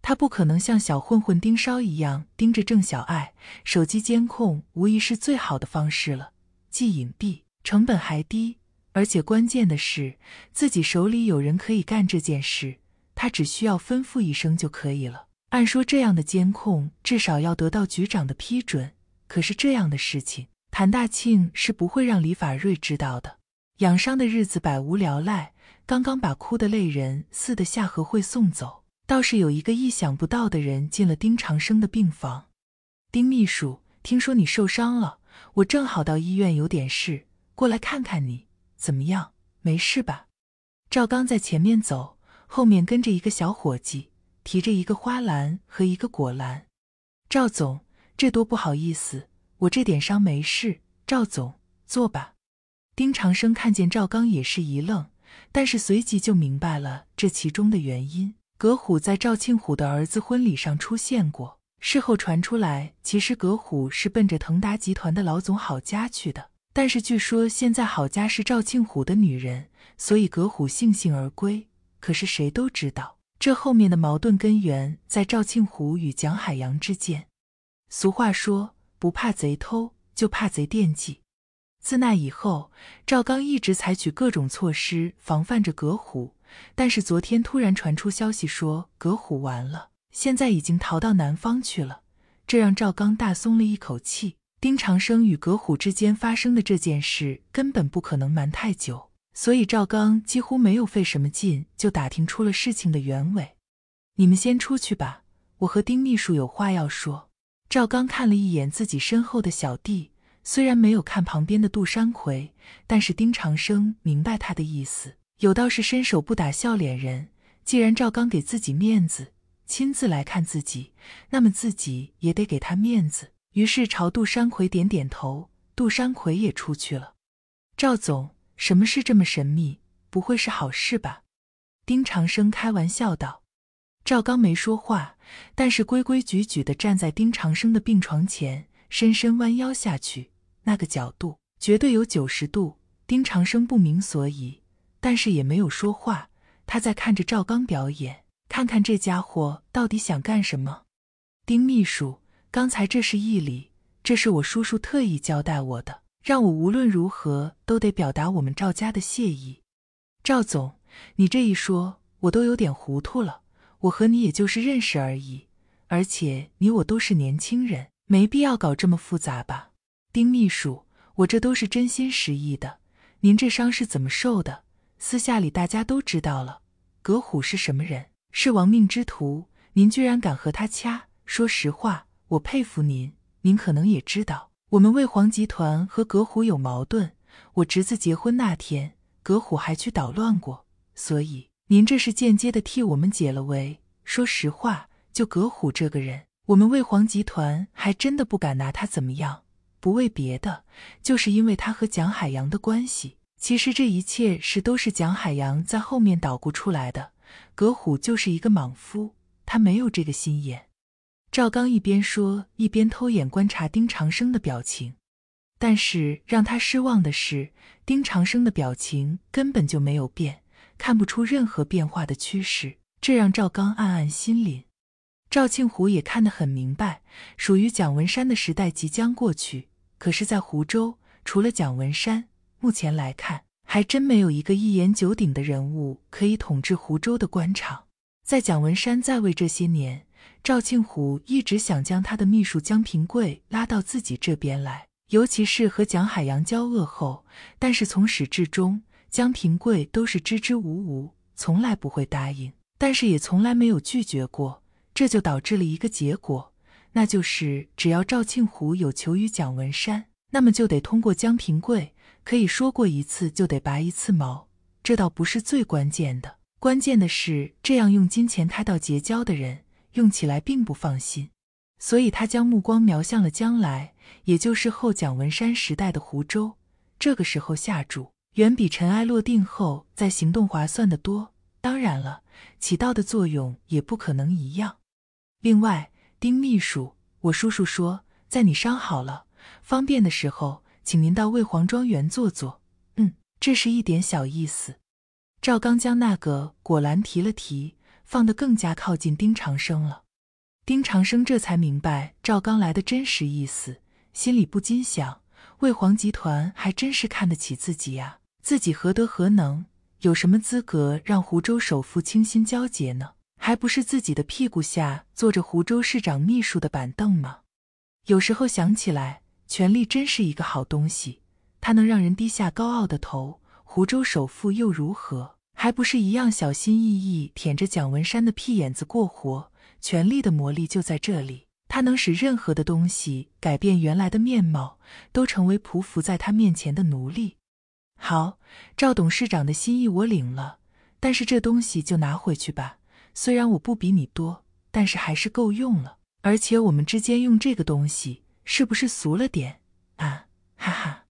他不可能像小混混盯梢一样盯着郑小爱，手机监控无疑是最好的方式了，既隐蔽，成本还低，而且关键的是自己手里有人可以干这件事，他只需要吩咐一声就可以了。按说这样的监控至少要得到局长的批准，可是这样的事情，谭大庆是不会让李法瑞知道的。养伤的日子百无聊赖。刚刚把哭的泪人似的夏荷慧送走，倒是有一个意想不到的人进了丁长生的病房。丁秘书，听说你受伤了，我正好到医院有点事，过来看看你怎么样，没事吧？赵刚在前面走，后面跟着一个小伙计，提着一个花篮和一个果篮。赵总，这多不好意思，我这点伤没事。赵总，坐吧。丁长生看见赵刚也是一愣。但是随即就明白了这其中的原因。葛虎在赵庆虎的儿子婚礼上出现过，事后传出来，其实葛虎是奔着腾达集团的老总郝佳去的。但是据说现在郝佳是赵庆虎的女人，所以葛虎悻悻而归。可是谁都知道，这后面的矛盾根源在赵庆虎与蒋海洋之间。俗话说，不怕贼偷，就怕贼惦记。自那以后，赵刚一直采取各种措施防范着葛虎，但是昨天突然传出消息说葛虎完了，现在已经逃到南方去了，这让赵刚大松了一口气。丁长生与葛虎之间发生的这件事根本不可能瞒太久，所以赵刚几乎没有费什么劲就打听出了事情的原委。你们先出去吧，我和丁秘书有话要说。赵刚看了一眼自己身后的小弟。虽然没有看旁边的杜山魁，但是丁长生明白他的意思。有道是伸手不打笑脸人，既然赵刚给自己面子，亲自来看自己，那么自己也得给他面子。于是朝杜山魁点点头。杜山魁也出去了。赵总，什么事这么神秘？不会是好事吧？丁长生开玩笑道。赵刚没说话，但是规规矩矩地站在丁长生的病床前，深深弯腰下去。那个角度绝对有九十度。丁长生不明所以，但是也没有说话。他在看着赵刚表演，看看这家伙到底想干什么。丁秘书，刚才这是义礼，这是我叔叔特意交代我的，让我无论如何都得表达我们赵家的谢意。赵总，你这一说，我都有点糊涂了。我和你也就是认识而已，而且你我都是年轻人，没必要搞这么复杂吧。丁秘书，我这都是真心实意的。您这伤是怎么受的？私下里大家都知道了。葛虎是什么人？是亡命之徒。您居然敢和他掐，说实话，我佩服您。您可能也知道，我们魏皇集团和葛虎有矛盾。我侄子结婚那天，葛虎还去捣乱过。所以您这是间接的替我们解了围。说实话，就葛虎这个人，我们魏皇集团还真的不敢拿他怎么样。不为别的，就是因为他和蒋海洋的关系。其实这一切是都是蒋海洋在后面捣鼓出来的。葛虎就是一个莽夫，他没有这个心眼。赵刚一边说，一边偷眼观察丁长生的表情。但是让他失望的是，丁长生的表情根本就没有变，看不出任何变化的趋势。这让赵刚暗暗心领。赵庆虎也看得很明白，属于蒋文山的时代即将过去。可是，在湖州，除了蒋文山，目前来看，还真没有一个一言九鼎的人物可以统治湖州的官场。在蒋文山在位这些年，赵庆虎一直想将他的秘书江平贵拉到自己这边来，尤其是和蒋海洋交恶后，但是从始至终，江平贵都是支支吾吾，从来不会答应，但是也从来没有拒绝过，这就导致了一个结果。那就是只要赵庆虎有求于蒋文山，那么就得通过江平贵。可以说过一次就得拔一次毛，这倒不是最关键的。关键的是，这样用金钱开道结交的人，用起来并不放心。所以他将目光瞄向了将来，也就是后蒋文山时代的湖州。这个时候下注，远比尘埃落定后再行动划算的多。当然了，起到的作用也不可能一样。另外。丁秘书，我叔叔说，在你伤好了、方便的时候，请您到魏皇庄园坐坐。嗯，这是一点小意思。赵刚将那个果篮提了提，放得更加靠近丁长生了。丁长生这才明白赵刚来的真实意思，心里不禁想：魏皇集团还真是看得起自己呀！自己何德何能，有什么资格让湖州首富倾心交结呢？还不是自己的屁股下坐着湖州市长秘书的板凳吗？有时候想起来，权力真是一个好东西，它能让人低下高傲的头。湖州首富又如何？还不是一样小心翼翼舔着蒋文山的屁眼子过活？权力的魔力就在这里，它能使任何的东西改变原来的面貌，都成为匍匐在他面前的奴隶。好，赵董事长的心意我领了，但是这东西就拿回去吧。虽然我不比你多，但是还是够用了。而且我们之间用这个东西，是不是俗了点啊？哈哈，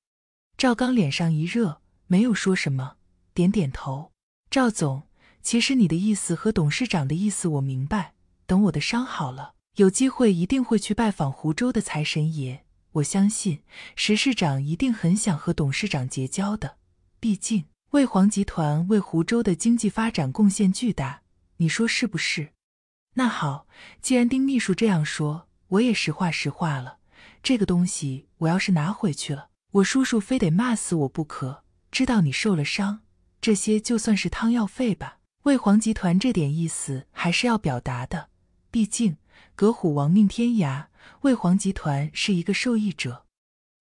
赵刚脸上一热，没有说什么，点点头。赵总，其实你的意思和董事长的意思我明白。等我的伤好了，有机会一定会去拜访湖州的财神爷。我相信石市长一定很想和董事长结交的，毕竟魏皇集团为湖州的经济发展贡献巨大。你说是不是？那好，既然丁秘书这样说，我也实话实话了。这个东西我要是拿回去了，我叔叔非得骂死我不可。知道你受了伤，这些就算是汤药费吧。魏皇集团这点意思还是要表达的，毕竟隔虎亡命天涯，魏皇集团是一个受益者。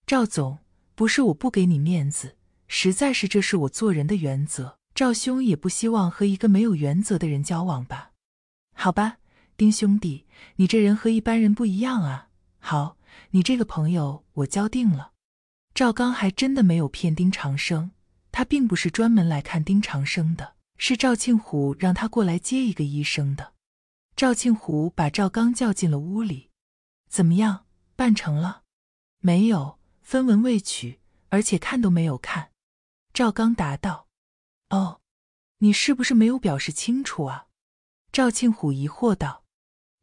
赵总，不是我不给你面子，实在是这是我做人的原则。赵兄也不希望和一个没有原则的人交往吧？好吧，丁兄弟，你这人和一般人不一样啊。好，你这个朋友我交定了。赵刚还真的没有骗丁长生，他并不是专门来看丁长生的，是赵庆虎让他过来接一个医生的。赵庆虎把赵刚叫进了屋里。怎么样，办成了？没有，分文未取，而且看都没有看。赵刚答道。哦，你是不是没有表示清楚啊？赵庆虎疑惑道。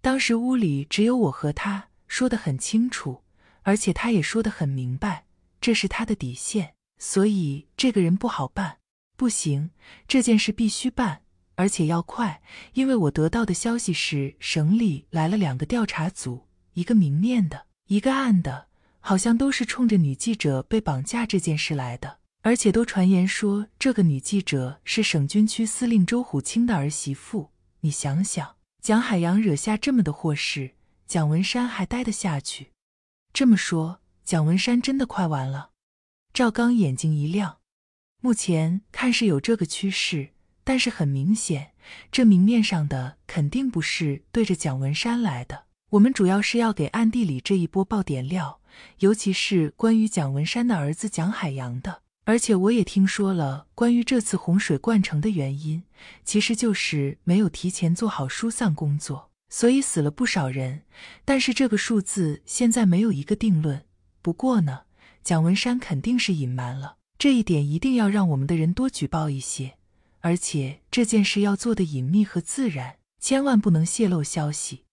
当时屋里只有我和他，说的很清楚，而且他也说的很明白，这是他的底线，所以这个人不好办。不行，这件事必须办，而且要快，因为我得到的消息是，省里来了两个调查组，一个明面的，一个暗的，好像都是冲着女记者被绑架这件事来的。而且都传言说这个女记者是省军区司令周虎清的儿媳妇，你想想，蒋海洋惹下这么的祸事，蒋文山还待得下去？这么说，蒋文山真的快完了。赵刚眼睛一亮，目前看是有这个趋势，但是很明显，这明面上的肯定不是对着蒋文山来的，我们主要是要给暗地里这一波爆点料，尤其是关于蒋文山的儿子蒋海洋的。而且我也听说了，关于这次洪水灌城的原因，其实就是没有提前做好疏散工作，所以死了不少人。但是这个数字现在没有一个定论。不过呢，蒋文山肯定是隐瞒了这一点，一定要让我们的人多举报一些。而且这件事要做的隐秘和自然，千万不能泄露消息。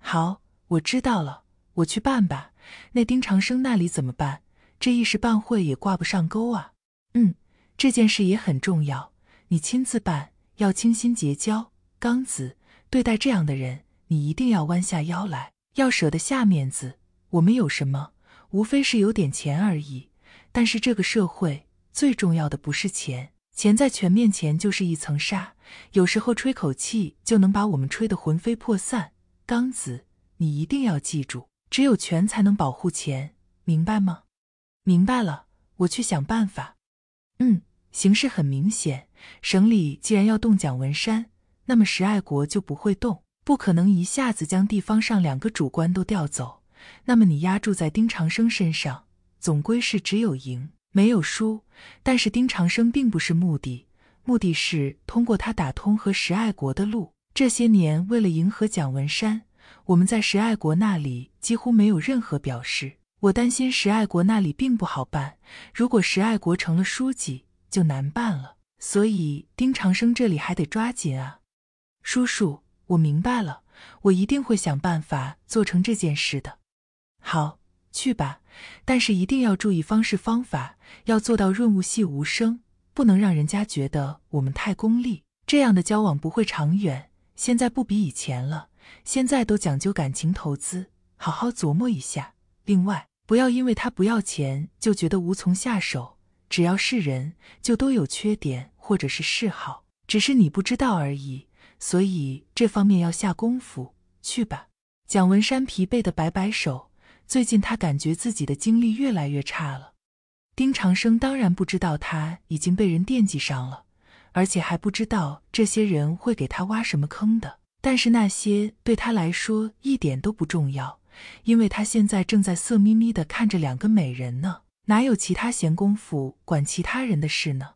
好，我知道了，我去办吧。那丁长生那里怎么办？这一时半会也挂不上钩啊！嗯，这件事也很重要，你亲自办，要倾心结交。刚子，对待这样的人，你一定要弯下腰来，要舍得下面子。我们有什么？无非是有点钱而已。但是这个社会最重要的不是钱，钱在权面前就是一层沙，有时候吹口气就能把我们吹得魂飞魄散。刚子，你一定要记住，只有权才能保护钱，明白吗？明白了，我去想办法。嗯，形势很明显，省里既然要动蒋文山，那么石爱国就不会动，不可能一下子将地方上两个主官都调走。那么你压注在丁长生身上，总归是只有赢没有输。但是丁长生并不是目的，目的是通过他打通和石爱国的路。这些年为了迎合蒋文山，我们在石爱国那里几乎没有任何表示。我担心石爱国那里并不好办，如果石爱国成了书记，就难办了。所以丁长生这里还得抓紧啊，叔叔，我明白了，我一定会想办法做成这件事的。好，去吧，但是一定要注意方式方法，要做到润物细无声，不能让人家觉得我们太功利。这样的交往不会长远，现在不比以前了，现在都讲究感情投资，好好琢磨一下。另外，不要因为他不要钱就觉得无从下手。只要是人，就都有缺点或者是嗜好，只是你不知道而已。所以这方面要下功夫，去吧。蒋文山疲惫的摆摆手，最近他感觉自己的精力越来越差了。丁长生当然不知道他已经被人惦记上了，而且还不知道这些人会给他挖什么坑的。但是那些对他来说一点都不重要。因为他现在正在色眯眯地看着两个美人呢，哪有其他闲工夫管其他人的事呢？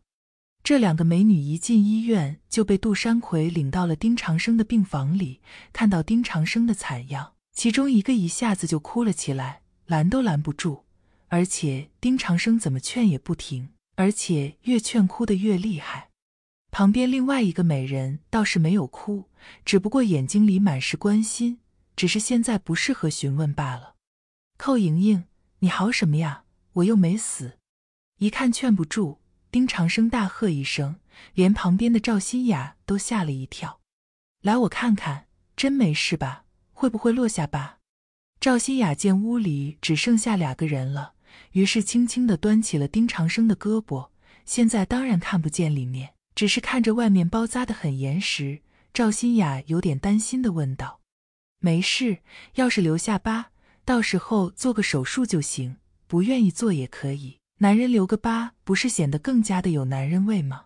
这两个美女一进医院就被杜山奎领到了丁长生的病房里，看到丁长生的惨样，其中一个一下子就哭了起来，拦都拦不住，而且丁长生怎么劝也不停，而且越劝哭得越厉害。旁边另外一个美人倒是没有哭，只不过眼睛里满是关心。只是现在不适合询问罢了。寇莹莹，你嚎什么呀？我又没死。一看劝不住，丁长生大喝一声，连旁边的赵新雅都吓了一跳。来，我看看，真没事吧？会不会落下疤？赵新雅见屋里只剩下两个人了，于是轻轻的端起了丁长生的胳膊。现在当然看不见里面，只是看着外面包扎的很严实。赵新雅有点担心的问道。没事，要是留下疤，到时候做个手术就行。不愿意做也可以，男人留个疤不是显得更加的有男人味吗？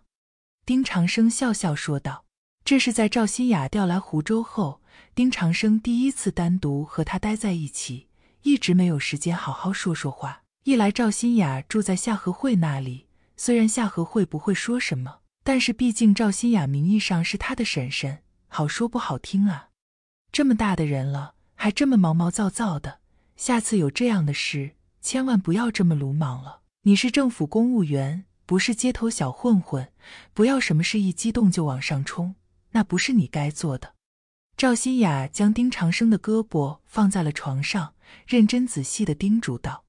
丁长生笑笑说道。这是在赵新雅调来湖州后，丁长生第一次单独和她待在一起，一直没有时间好好说说话。一来赵新雅住在夏荷慧那里，虽然夏荷慧不会说什么，但是毕竟赵新雅名义上是她的婶婶，好说不好听啊。这么大的人了，还这么毛毛躁躁的，下次有这样的事，千万不要这么鲁莽了。你是政府公务员，不是街头小混混，不要什么事一激动就往上冲，那不是你该做的。赵新雅将丁长生的胳膊放在了床上，认真仔细地叮嘱道：“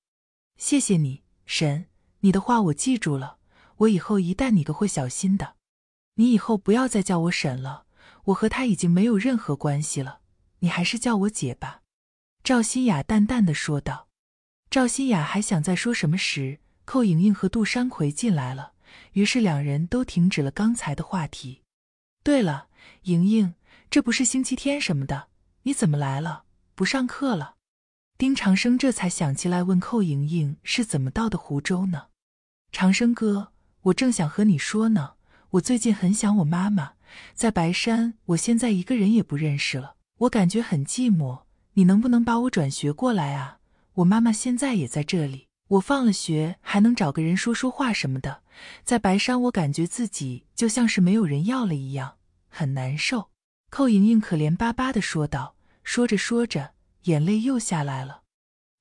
谢谢你，婶，你的话我记住了，我以后一旦你个会小心的。你以后不要再叫我婶了，我和他已经没有任何关系了。”你还是叫我姐吧。”赵新雅淡淡的说道。赵新雅还想再说什么时，寇莹莹和杜山奎进来了，于是两人都停止了刚才的话题。对了，莹莹，这不是星期天什么的，你怎么来了？不上课了？丁长生这才想起来问寇莹莹是怎么到的湖州呢？长生哥，我正想和你说呢，我最近很想我妈妈，在白山，我现在一个人也不认识了。我感觉很寂寞，你能不能把我转学过来啊？我妈妈现在也在这里，我放了学还能找个人说说话什么的。在白山，我感觉自己就像是没有人要了一样，很难受。寇莹莹可怜巴巴地说道，说着说着，眼泪又下来了。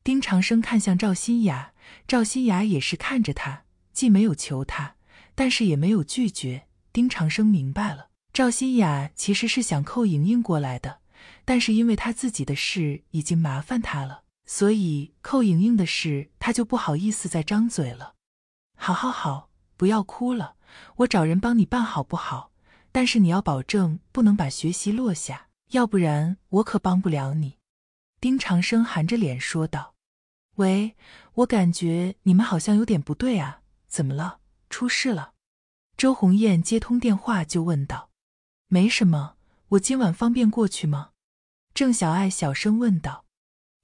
丁长生看向赵新雅，赵新雅也是看着他，既没有求他，但是也没有拒绝。丁长生明白了，赵新雅其实是想寇莹莹过来的。但是因为他自己的事已经麻烦他了，所以寇莹莹的事他就不好意思再张嘴了。好好好，不要哭了，我找人帮你办，好不好？但是你要保证不能把学习落下，要不然我可帮不了你。丁长生含着脸说道：“喂，我感觉你们好像有点不对啊，怎么了？出事了？”周红艳接通电话就问道：“没什么，我今晚方便过去吗？”郑小爱小声问道。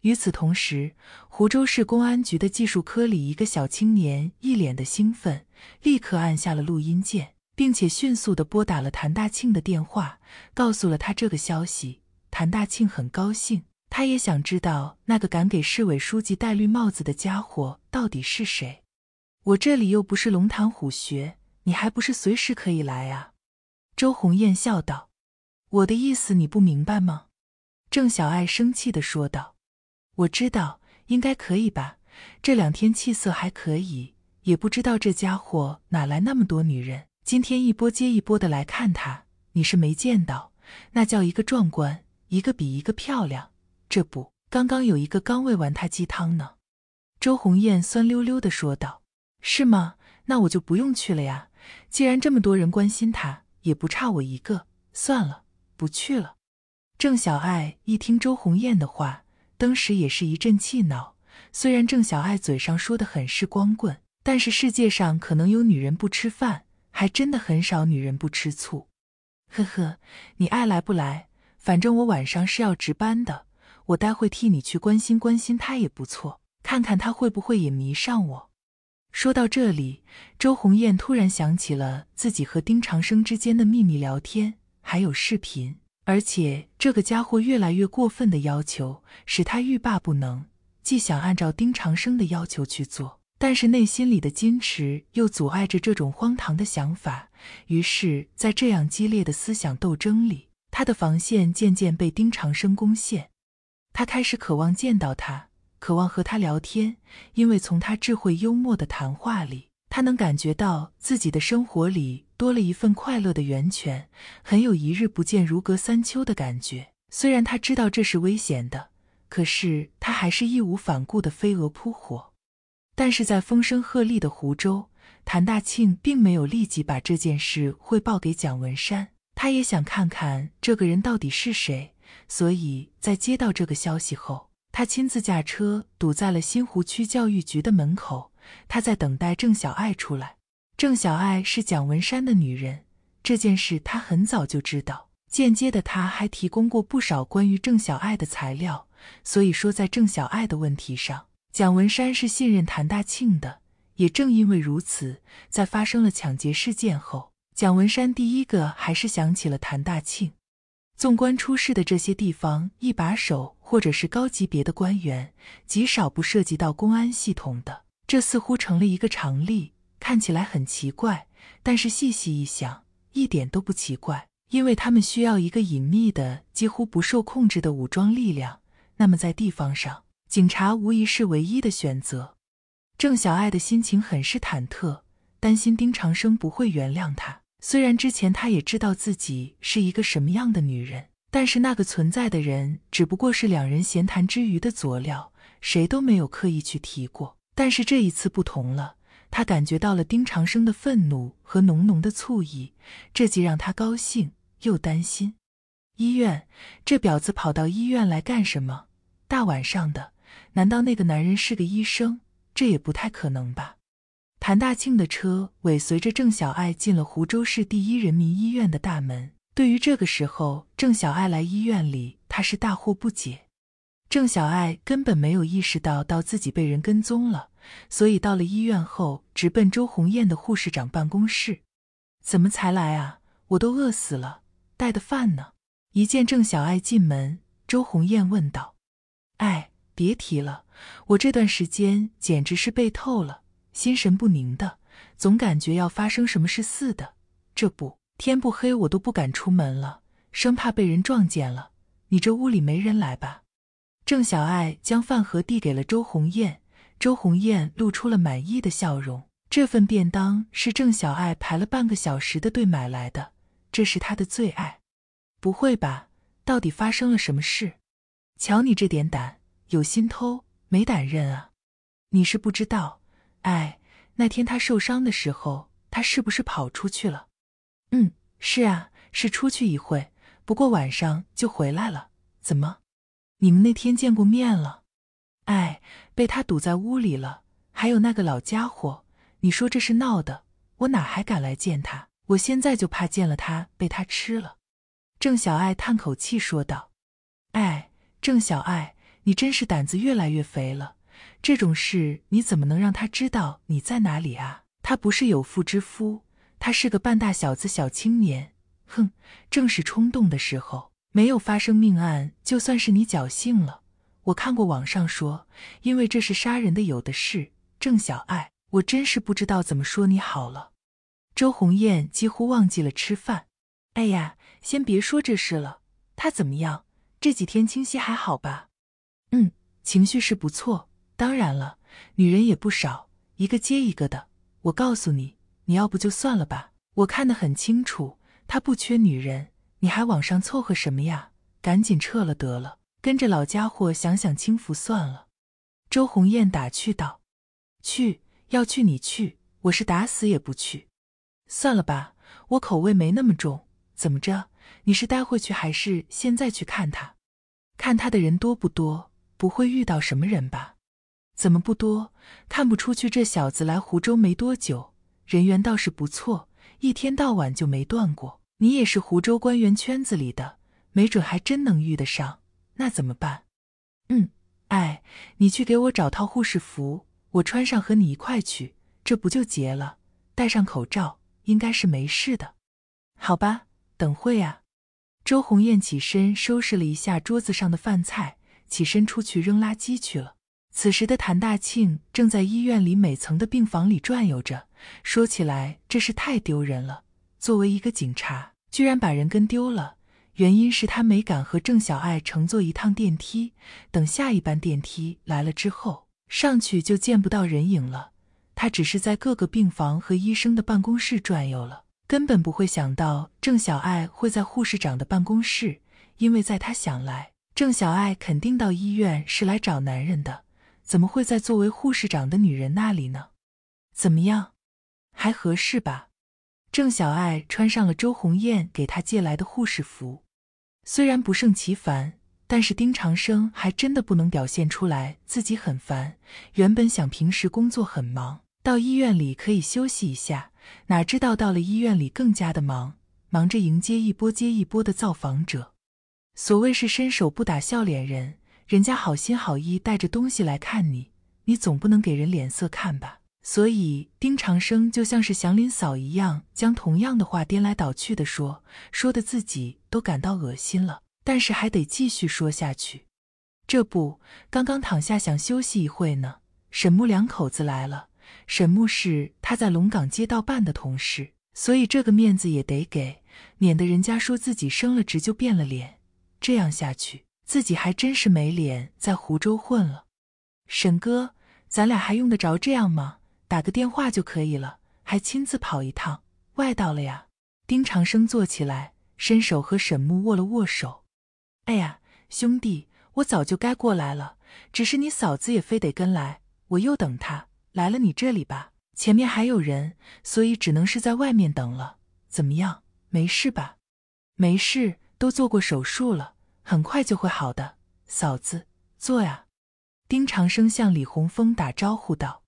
与此同时，湖州市公安局的技术科里，一个小青年一脸的兴奋，立刻按下了录音键，并且迅速的拨打了谭大庆的电话，告诉了他这个消息。谭大庆很高兴，他也想知道那个敢给市委书记戴绿帽子的家伙到底是谁。我这里又不是龙潭虎穴，你还不是随时可以来啊？周红艳笑道：“我的意思，你不明白吗？”郑小爱生气的说道：“我知道，应该可以吧？这两天气色还可以，也不知道这家伙哪来那么多女人，今天一波接一波的来看他，你是没见到，那叫一个壮观，一个比一个漂亮。这不，刚刚有一个刚喂完他鸡汤呢。”周红艳酸溜溜的说道：“是吗？那我就不用去了呀。既然这么多人关心他，也不差我一个。算了，不去了。”郑小爱一听周红艳的话，当时也是一阵气恼。虽然郑小爱嘴上说的很是光棍，但是世界上可能有女人不吃饭，还真的很少。女人不吃醋，呵呵，你爱来不来？反正我晚上是要值班的，我待会替你去关心关心她也不错，看看她会不会也迷上我。说到这里，周红艳突然想起了自己和丁长生之间的秘密聊天，还有视频。而且这个家伙越来越过分的要求，使他欲罢不能。既想按照丁长生的要求去做，但是内心里的矜持又阻碍着这种荒唐的想法。于是，在这样激烈的思想斗争里，他的防线渐渐被丁长生攻陷。他开始渴望见到他，渴望和他聊天，因为从他智慧幽默的谈话里，他能感觉到自己的生活里。多了一份快乐的源泉，很有一日不见如隔三秋的感觉。虽然他知道这是危险的，可是他还是义无反顾的飞蛾扑火。但是在风声鹤唳的湖州，谭大庆并没有立即把这件事汇报给蒋文山，他也想看看这个人到底是谁。所以在接到这个消息后，他亲自驾车堵在了新湖区教育局的门口，他在等待郑小爱出来。郑小爱是蒋文山的女人，这件事他很早就知道。间接的，他还提供过不少关于郑小爱的材料。所以说，在郑小爱的问题上，蒋文山是信任谭大庆的。也正因为如此，在发生了抢劫事件后，蒋文山第一个还是想起了谭大庆。纵观出事的这些地方一把手或者是高级别的官员，极少不涉及到公安系统的，这似乎成了一个常例。看起来很奇怪，但是细细一想，一点都不奇怪，因为他们需要一个隐秘的、几乎不受控制的武装力量。那么，在地方上，警察无疑是唯一的选择。郑小爱的心情很是忐忑，担心丁长生不会原谅他。虽然之前他也知道自己是一个什么样的女人，但是那个存在的人只不过是两人闲谈之余的佐料，谁都没有刻意去提过。但是这一次不同了。他感觉到了丁长生的愤怒和浓浓的醋意，这既让他高兴又担心。医院，这婊子跑到医院来干什么？大晚上的，难道那个男人是个医生？这也不太可能吧。谭大庆的车尾随着郑小爱进了湖州市第一人民医院的大门。对于这个时候郑小爱来医院里，他是大惑不解。郑小爱根本没有意识到到自己被人跟踪了。所以到了医院后，直奔周红艳的护士长办公室。怎么才来啊？我都饿死了，带的饭呢？一见郑小爱进门，周红艳问道：“哎，别提了，我这段时间简直是背透了，心神不宁的，总感觉要发生什么事似的。这不，天不黑我都不敢出门了，生怕被人撞见了。你这屋里没人来吧？”郑小爱将饭盒递给了周红艳。周红艳露出了满意的笑容。这份便当是郑小爱排了半个小时的队买来的，这是她的最爱。不会吧？到底发生了什么事？瞧你这点胆，有心偷没胆认啊！你是不知道，哎，那天他受伤的时候，他是不是跑出去了？嗯，是啊，是出去一会，不过晚上就回来了。怎么？你们那天见过面了？哎，被他堵在屋里了。还有那个老家伙，你说这是闹的，我哪还敢来见他？我现在就怕见了他被他吃了。”郑小爱叹口气说道，“哎，郑小爱，你真是胆子越来越肥了。这种事你怎么能让他知道你在哪里啊？他不是有妇之夫，他是个半大小子小青年。哼，正是冲动的时候，没有发生命案，就算是你侥幸了。”我看过网上说，因为这是杀人的，有的是郑小爱，我真是不知道怎么说你好了。周红艳几乎忘记了吃饭。哎呀，先别说这事了，他怎么样？这几天清晰还好吧？嗯，情绪是不错。当然了，女人也不少，一个接一个的。我告诉你，你要不就算了吧。我看得很清楚，他不缺女人，你还往上凑合什么呀？赶紧撤了得了。跟着老家伙享享清福算了，周红艳打趣道：“去，要去你去，我是打死也不去。算了吧，我口味没那么重。怎么着，你是待会去还是现在去看他？看他的人多不多？不会遇到什么人吧？怎么不多？看不出去这小子来湖州没多久，人缘倒是不错，一天到晚就没断过。你也是湖州官员圈子里的，没准还真能遇得上。”那怎么办？嗯，哎，你去给我找套护士服，我穿上和你一块去，这不就结了？戴上口罩，应该是没事的。好吧，等会啊。周红艳起身收拾了一下桌子上的饭菜，起身出去扔垃圾去了。此时的谭大庆正在医院里每层的病房里转悠着。说起来，这是太丢人了。作为一个警察，居然把人跟丢了。原因是他没敢和郑小爱乘坐一趟电梯，等下一班电梯来了之后，上去就见不到人影了。他只是在各个病房和医生的办公室转悠了，根本不会想到郑小爱会在护士长的办公室，因为在他想来，郑小爱肯定到医院是来找男人的，怎么会在作为护士长的女人那里呢？怎么样，还合适吧？郑小爱穿上了周红艳给她借来的护士服，虽然不胜其烦，但是丁长生还真的不能表现出来自己很烦。原本想平时工作很忙，到医院里可以休息一下，哪知道到了医院里更加的忙，忙着迎接一波接一波的造访者。所谓是伸手不打笑脸人，人家好心好意带着东西来看你，你总不能给人脸色看吧。所以丁长生就像是祥林嫂一样，将同样的话颠来倒去的说，说的自己都感到恶心了，但是还得继续说下去。这不，刚刚躺下想休息一会呢，沈木两口子来了。沈木是他在龙岗街道办的同事，所以这个面子也得给，免得人家说自己升了职就变了脸。这样下去，自己还真是没脸在湖州混了。沈哥，咱俩还用得着这样吗？打个电话就可以了，还亲自跑一趟，外道了呀！丁长生坐起来，伸手和沈木握了握手。哎呀，兄弟，我早就该过来了，只是你嫂子也非得跟来，我又等她来了你这里吧。前面还有人，所以只能是在外面等了。怎么样，没事吧？没事，都做过手术了，很快就会好的。嫂子，坐呀。丁长生向李洪峰打招呼道。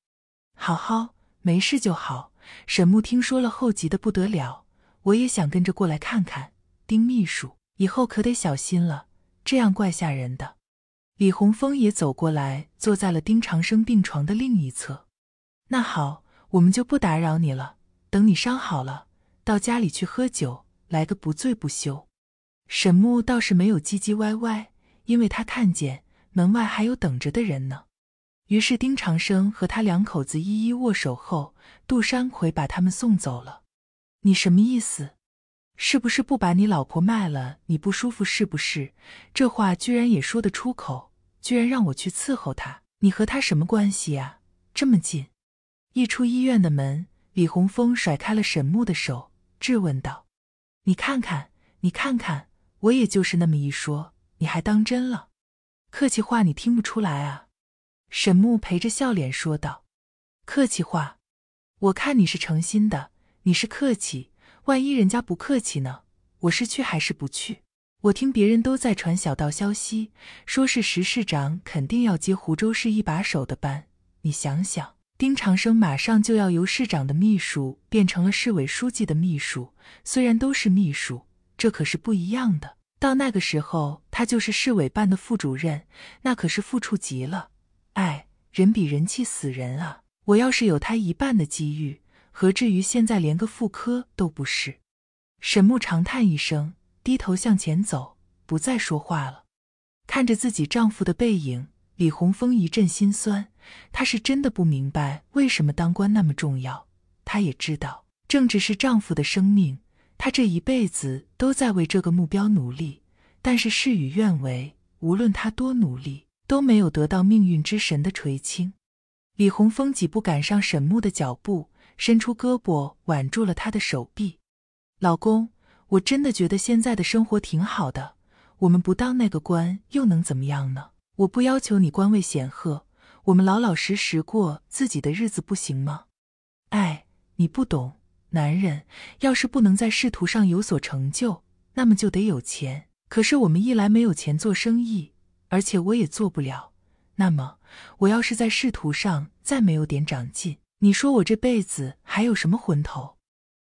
好好，没事就好。沈木听说了后急得不得了，我也想跟着过来看看。丁秘书以后可得小心了，这样怪吓人的。李洪峰也走过来，坐在了丁长生病床的另一侧。那好，我们就不打扰你了。等你伤好了，到家里去喝酒，来个不醉不休。沈木倒是没有唧唧歪歪，因为他看见门外还有等着的人呢。于是丁长生和他两口子一一握手后，杜山魁把他们送走了。你什么意思？是不是不把你老婆卖了你不舒服？是不是？这话居然也说得出口，居然让我去伺候他？你和他什么关系呀？这么近！一出医院的门，李洪峰甩开了沈木的手，质问道：“你看看，你看看，我也就是那么一说，你还当真了？客气话你听不出来啊？”沈木陪着笑脸说道：“客气话，我看你是诚心的。你是客气，万一人家不客气呢？我是去还是不去？我听别人都在传小道消息，说是石市长肯定要接湖州市一把手的班。你想想，丁长生马上就要由市长的秘书变成了市委书记的秘书，虽然都是秘书，这可是不一样的。到那个时候，他就是市委办的副主任，那可是副处级了。”哎，人比人气，死人啊！我要是有他一半的机遇，何至于现在连个副科都不是？沈木长叹一声，低头向前走，不再说话了。看着自己丈夫的背影，李红峰一阵心酸。他是真的不明白为什么当官那么重要。他也知道，政治是丈夫的生命，他这一辈子都在为这个目标努力。但是事与愿违，无论他多努力。都没有得到命运之神的垂青。李洪峰几步赶上沈木的脚步，伸出胳膊挽住了他的手臂。老公，我真的觉得现在的生活挺好的。我们不当那个官又能怎么样呢？我不要求你官位显赫，我们老老实实过自己的日子不行吗？哎，你不懂，男人要是不能在仕途上有所成就，那么就得有钱。可是我们一来没有钱做生意。而且我也做不了，那么我要是在仕途上再没有点长进，你说我这辈子还有什么魂头？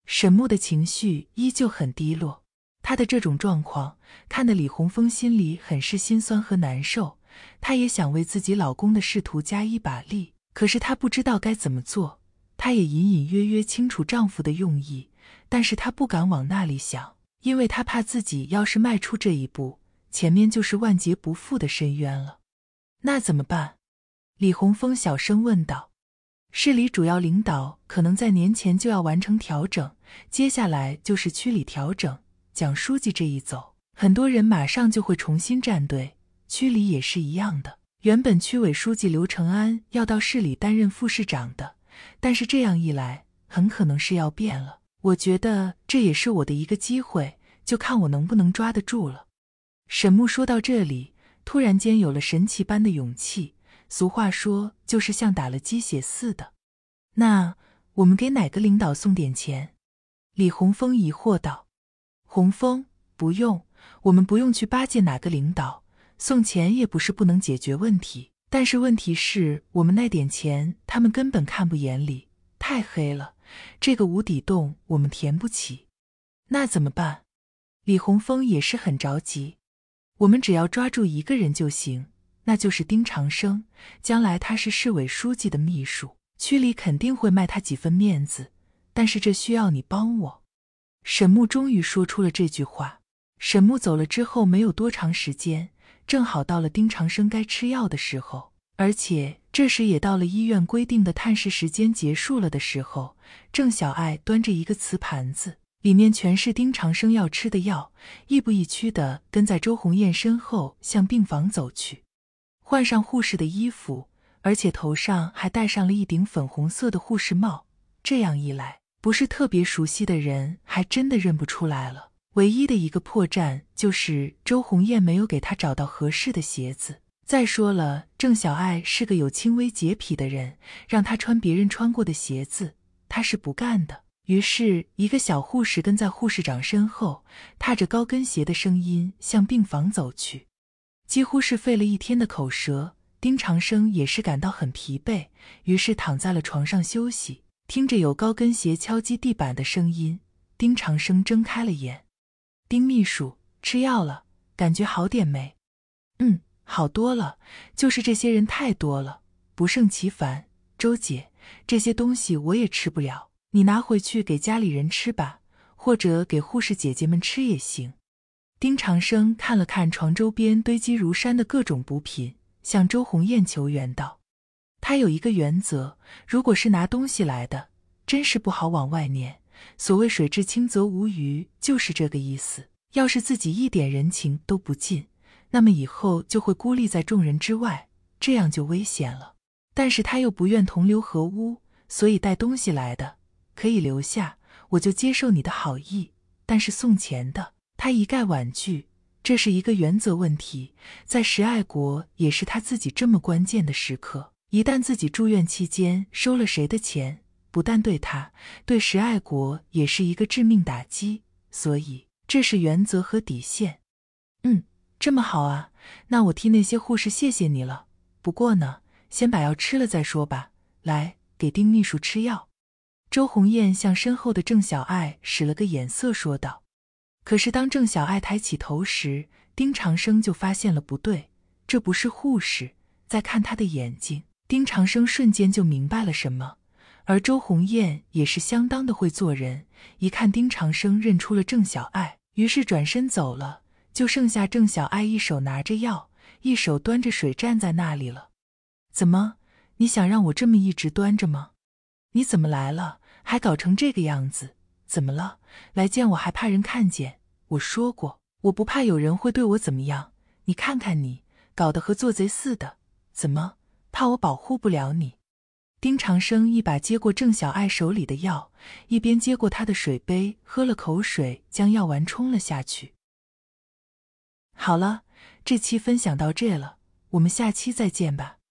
沈木的情绪依旧很低落，他的这种状况看得李洪峰心里很是心酸和难受。他也想为自己老公的仕途加一把力，可是他不知道该怎么做。他也隐隐约约清楚丈夫的用意，但是他不敢往那里想，因为他怕自己要是迈出这一步。前面就是万劫不复的深渊了，那怎么办？李洪峰小声问道。市里主要领导可能在年前就要完成调整，接下来就是区里调整。蒋书记这一走，很多人马上就会重新站队，区里也是一样的。原本区委书记刘成安要到市里担任副市长的，但是这样一来，很可能是要变了。我觉得这也是我的一个机会，就看我能不能抓得住了。沈木说到这里，突然间有了神奇般的勇气，俗话说就是像打了鸡血似的。那我们给哪个领导送点钱？李洪峰疑惑道。洪峰，不用，我们不用去巴结哪个领导，送钱也不是不能解决问题。但是问题是我们那点钱，他们根本看不眼里，太黑了，这个无底洞我们填不起。那怎么办？李洪峰也是很着急。我们只要抓住一个人就行，那就是丁长生。将来他是市委书记的秘书，区里肯定会卖他几分面子。但是这需要你帮我。沈木终于说出了这句话。沈木走了之后没有多长时间，正好到了丁长生该吃药的时候，而且这时也到了医院规定的探视时间结束了的时候。郑小爱端着一个瓷盘子。里面全是丁长生要吃的药，亦步亦趋的跟在周红艳身后向病房走去，换上护士的衣服，而且头上还戴上了一顶粉红色的护士帽。这样一来，不是特别熟悉的人还真的认不出来了。唯一的一个破绽就是周红艳没有给他找到合适的鞋子。再说了，郑小爱是个有轻微洁癖的人，让他穿别人穿过的鞋子，他是不干的。于是，一个小护士跟在护士长身后，踏着高跟鞋的声音向病房走去。几乎是费了一天的口舌，丁长生也是感到很疲惫，于是躺在了床上休息。听着有高跟鞋敲击地板的声音，丁长生睁开了眼。丁秘书，吃药了，感觉好点没？嗯，好多了，就是这些人太多了，不胜其烦。周姐，这些东西我也吃不了。你拿回去给家里人吃吧，或者给护士姐姐们吃也行。丁长生看了看床周边堆积如山的各种补品，向周红艳求援道：“他有一个原则，如果是拿东西来的，真是不好往外撵，所谓水至清则无鱼，就是这个意思。要是自己一点人情都不尽，那么以后就会孤立在众人之外，这样就危险了。但是他又不愿同流合污，所以带东西来的。”可以留下，我就接受你的好意。但是送钱的，他一概婉拒。这是一个原则问题，在石爱国也是他自己这么关键的时刻，一旦自己住院期间收了谁的钱，不但对他，对石爱国也是一个致命打击。所以这是原则和底线。嗯，这么好啊，那我替那些护士谢谢你了。不过呢，先把药吃了再说吧。来，给丁秘书吃药。周红艳向身后的郑小爱使了个眼色，说道：“可是当郑小爱抬起头时，丁长生就发现了不对，这不是护士在看他的眼睛。”丁长生瞬间就明白了什么。而周红艳也是相当的会做人，一看丁长生认出了郑小爱，于是转身走了，就剩下郑小爱一手拿着药，一手端着水站在那里了。怎么，你想让我这么一直端着吗？你怎么来了？还搞成这个样子，怎么了？来见我还怕人看见？我说过我不怕有人会对我怎么样。你看看你，搞得和做贼似的，怎么怕我保护不了你？丁长生一把接过郑小爱手里的药，一边接过他的水杯，喝了口水，将药丸冲了下去。好了，这期分享到这了，我们下期再见吧。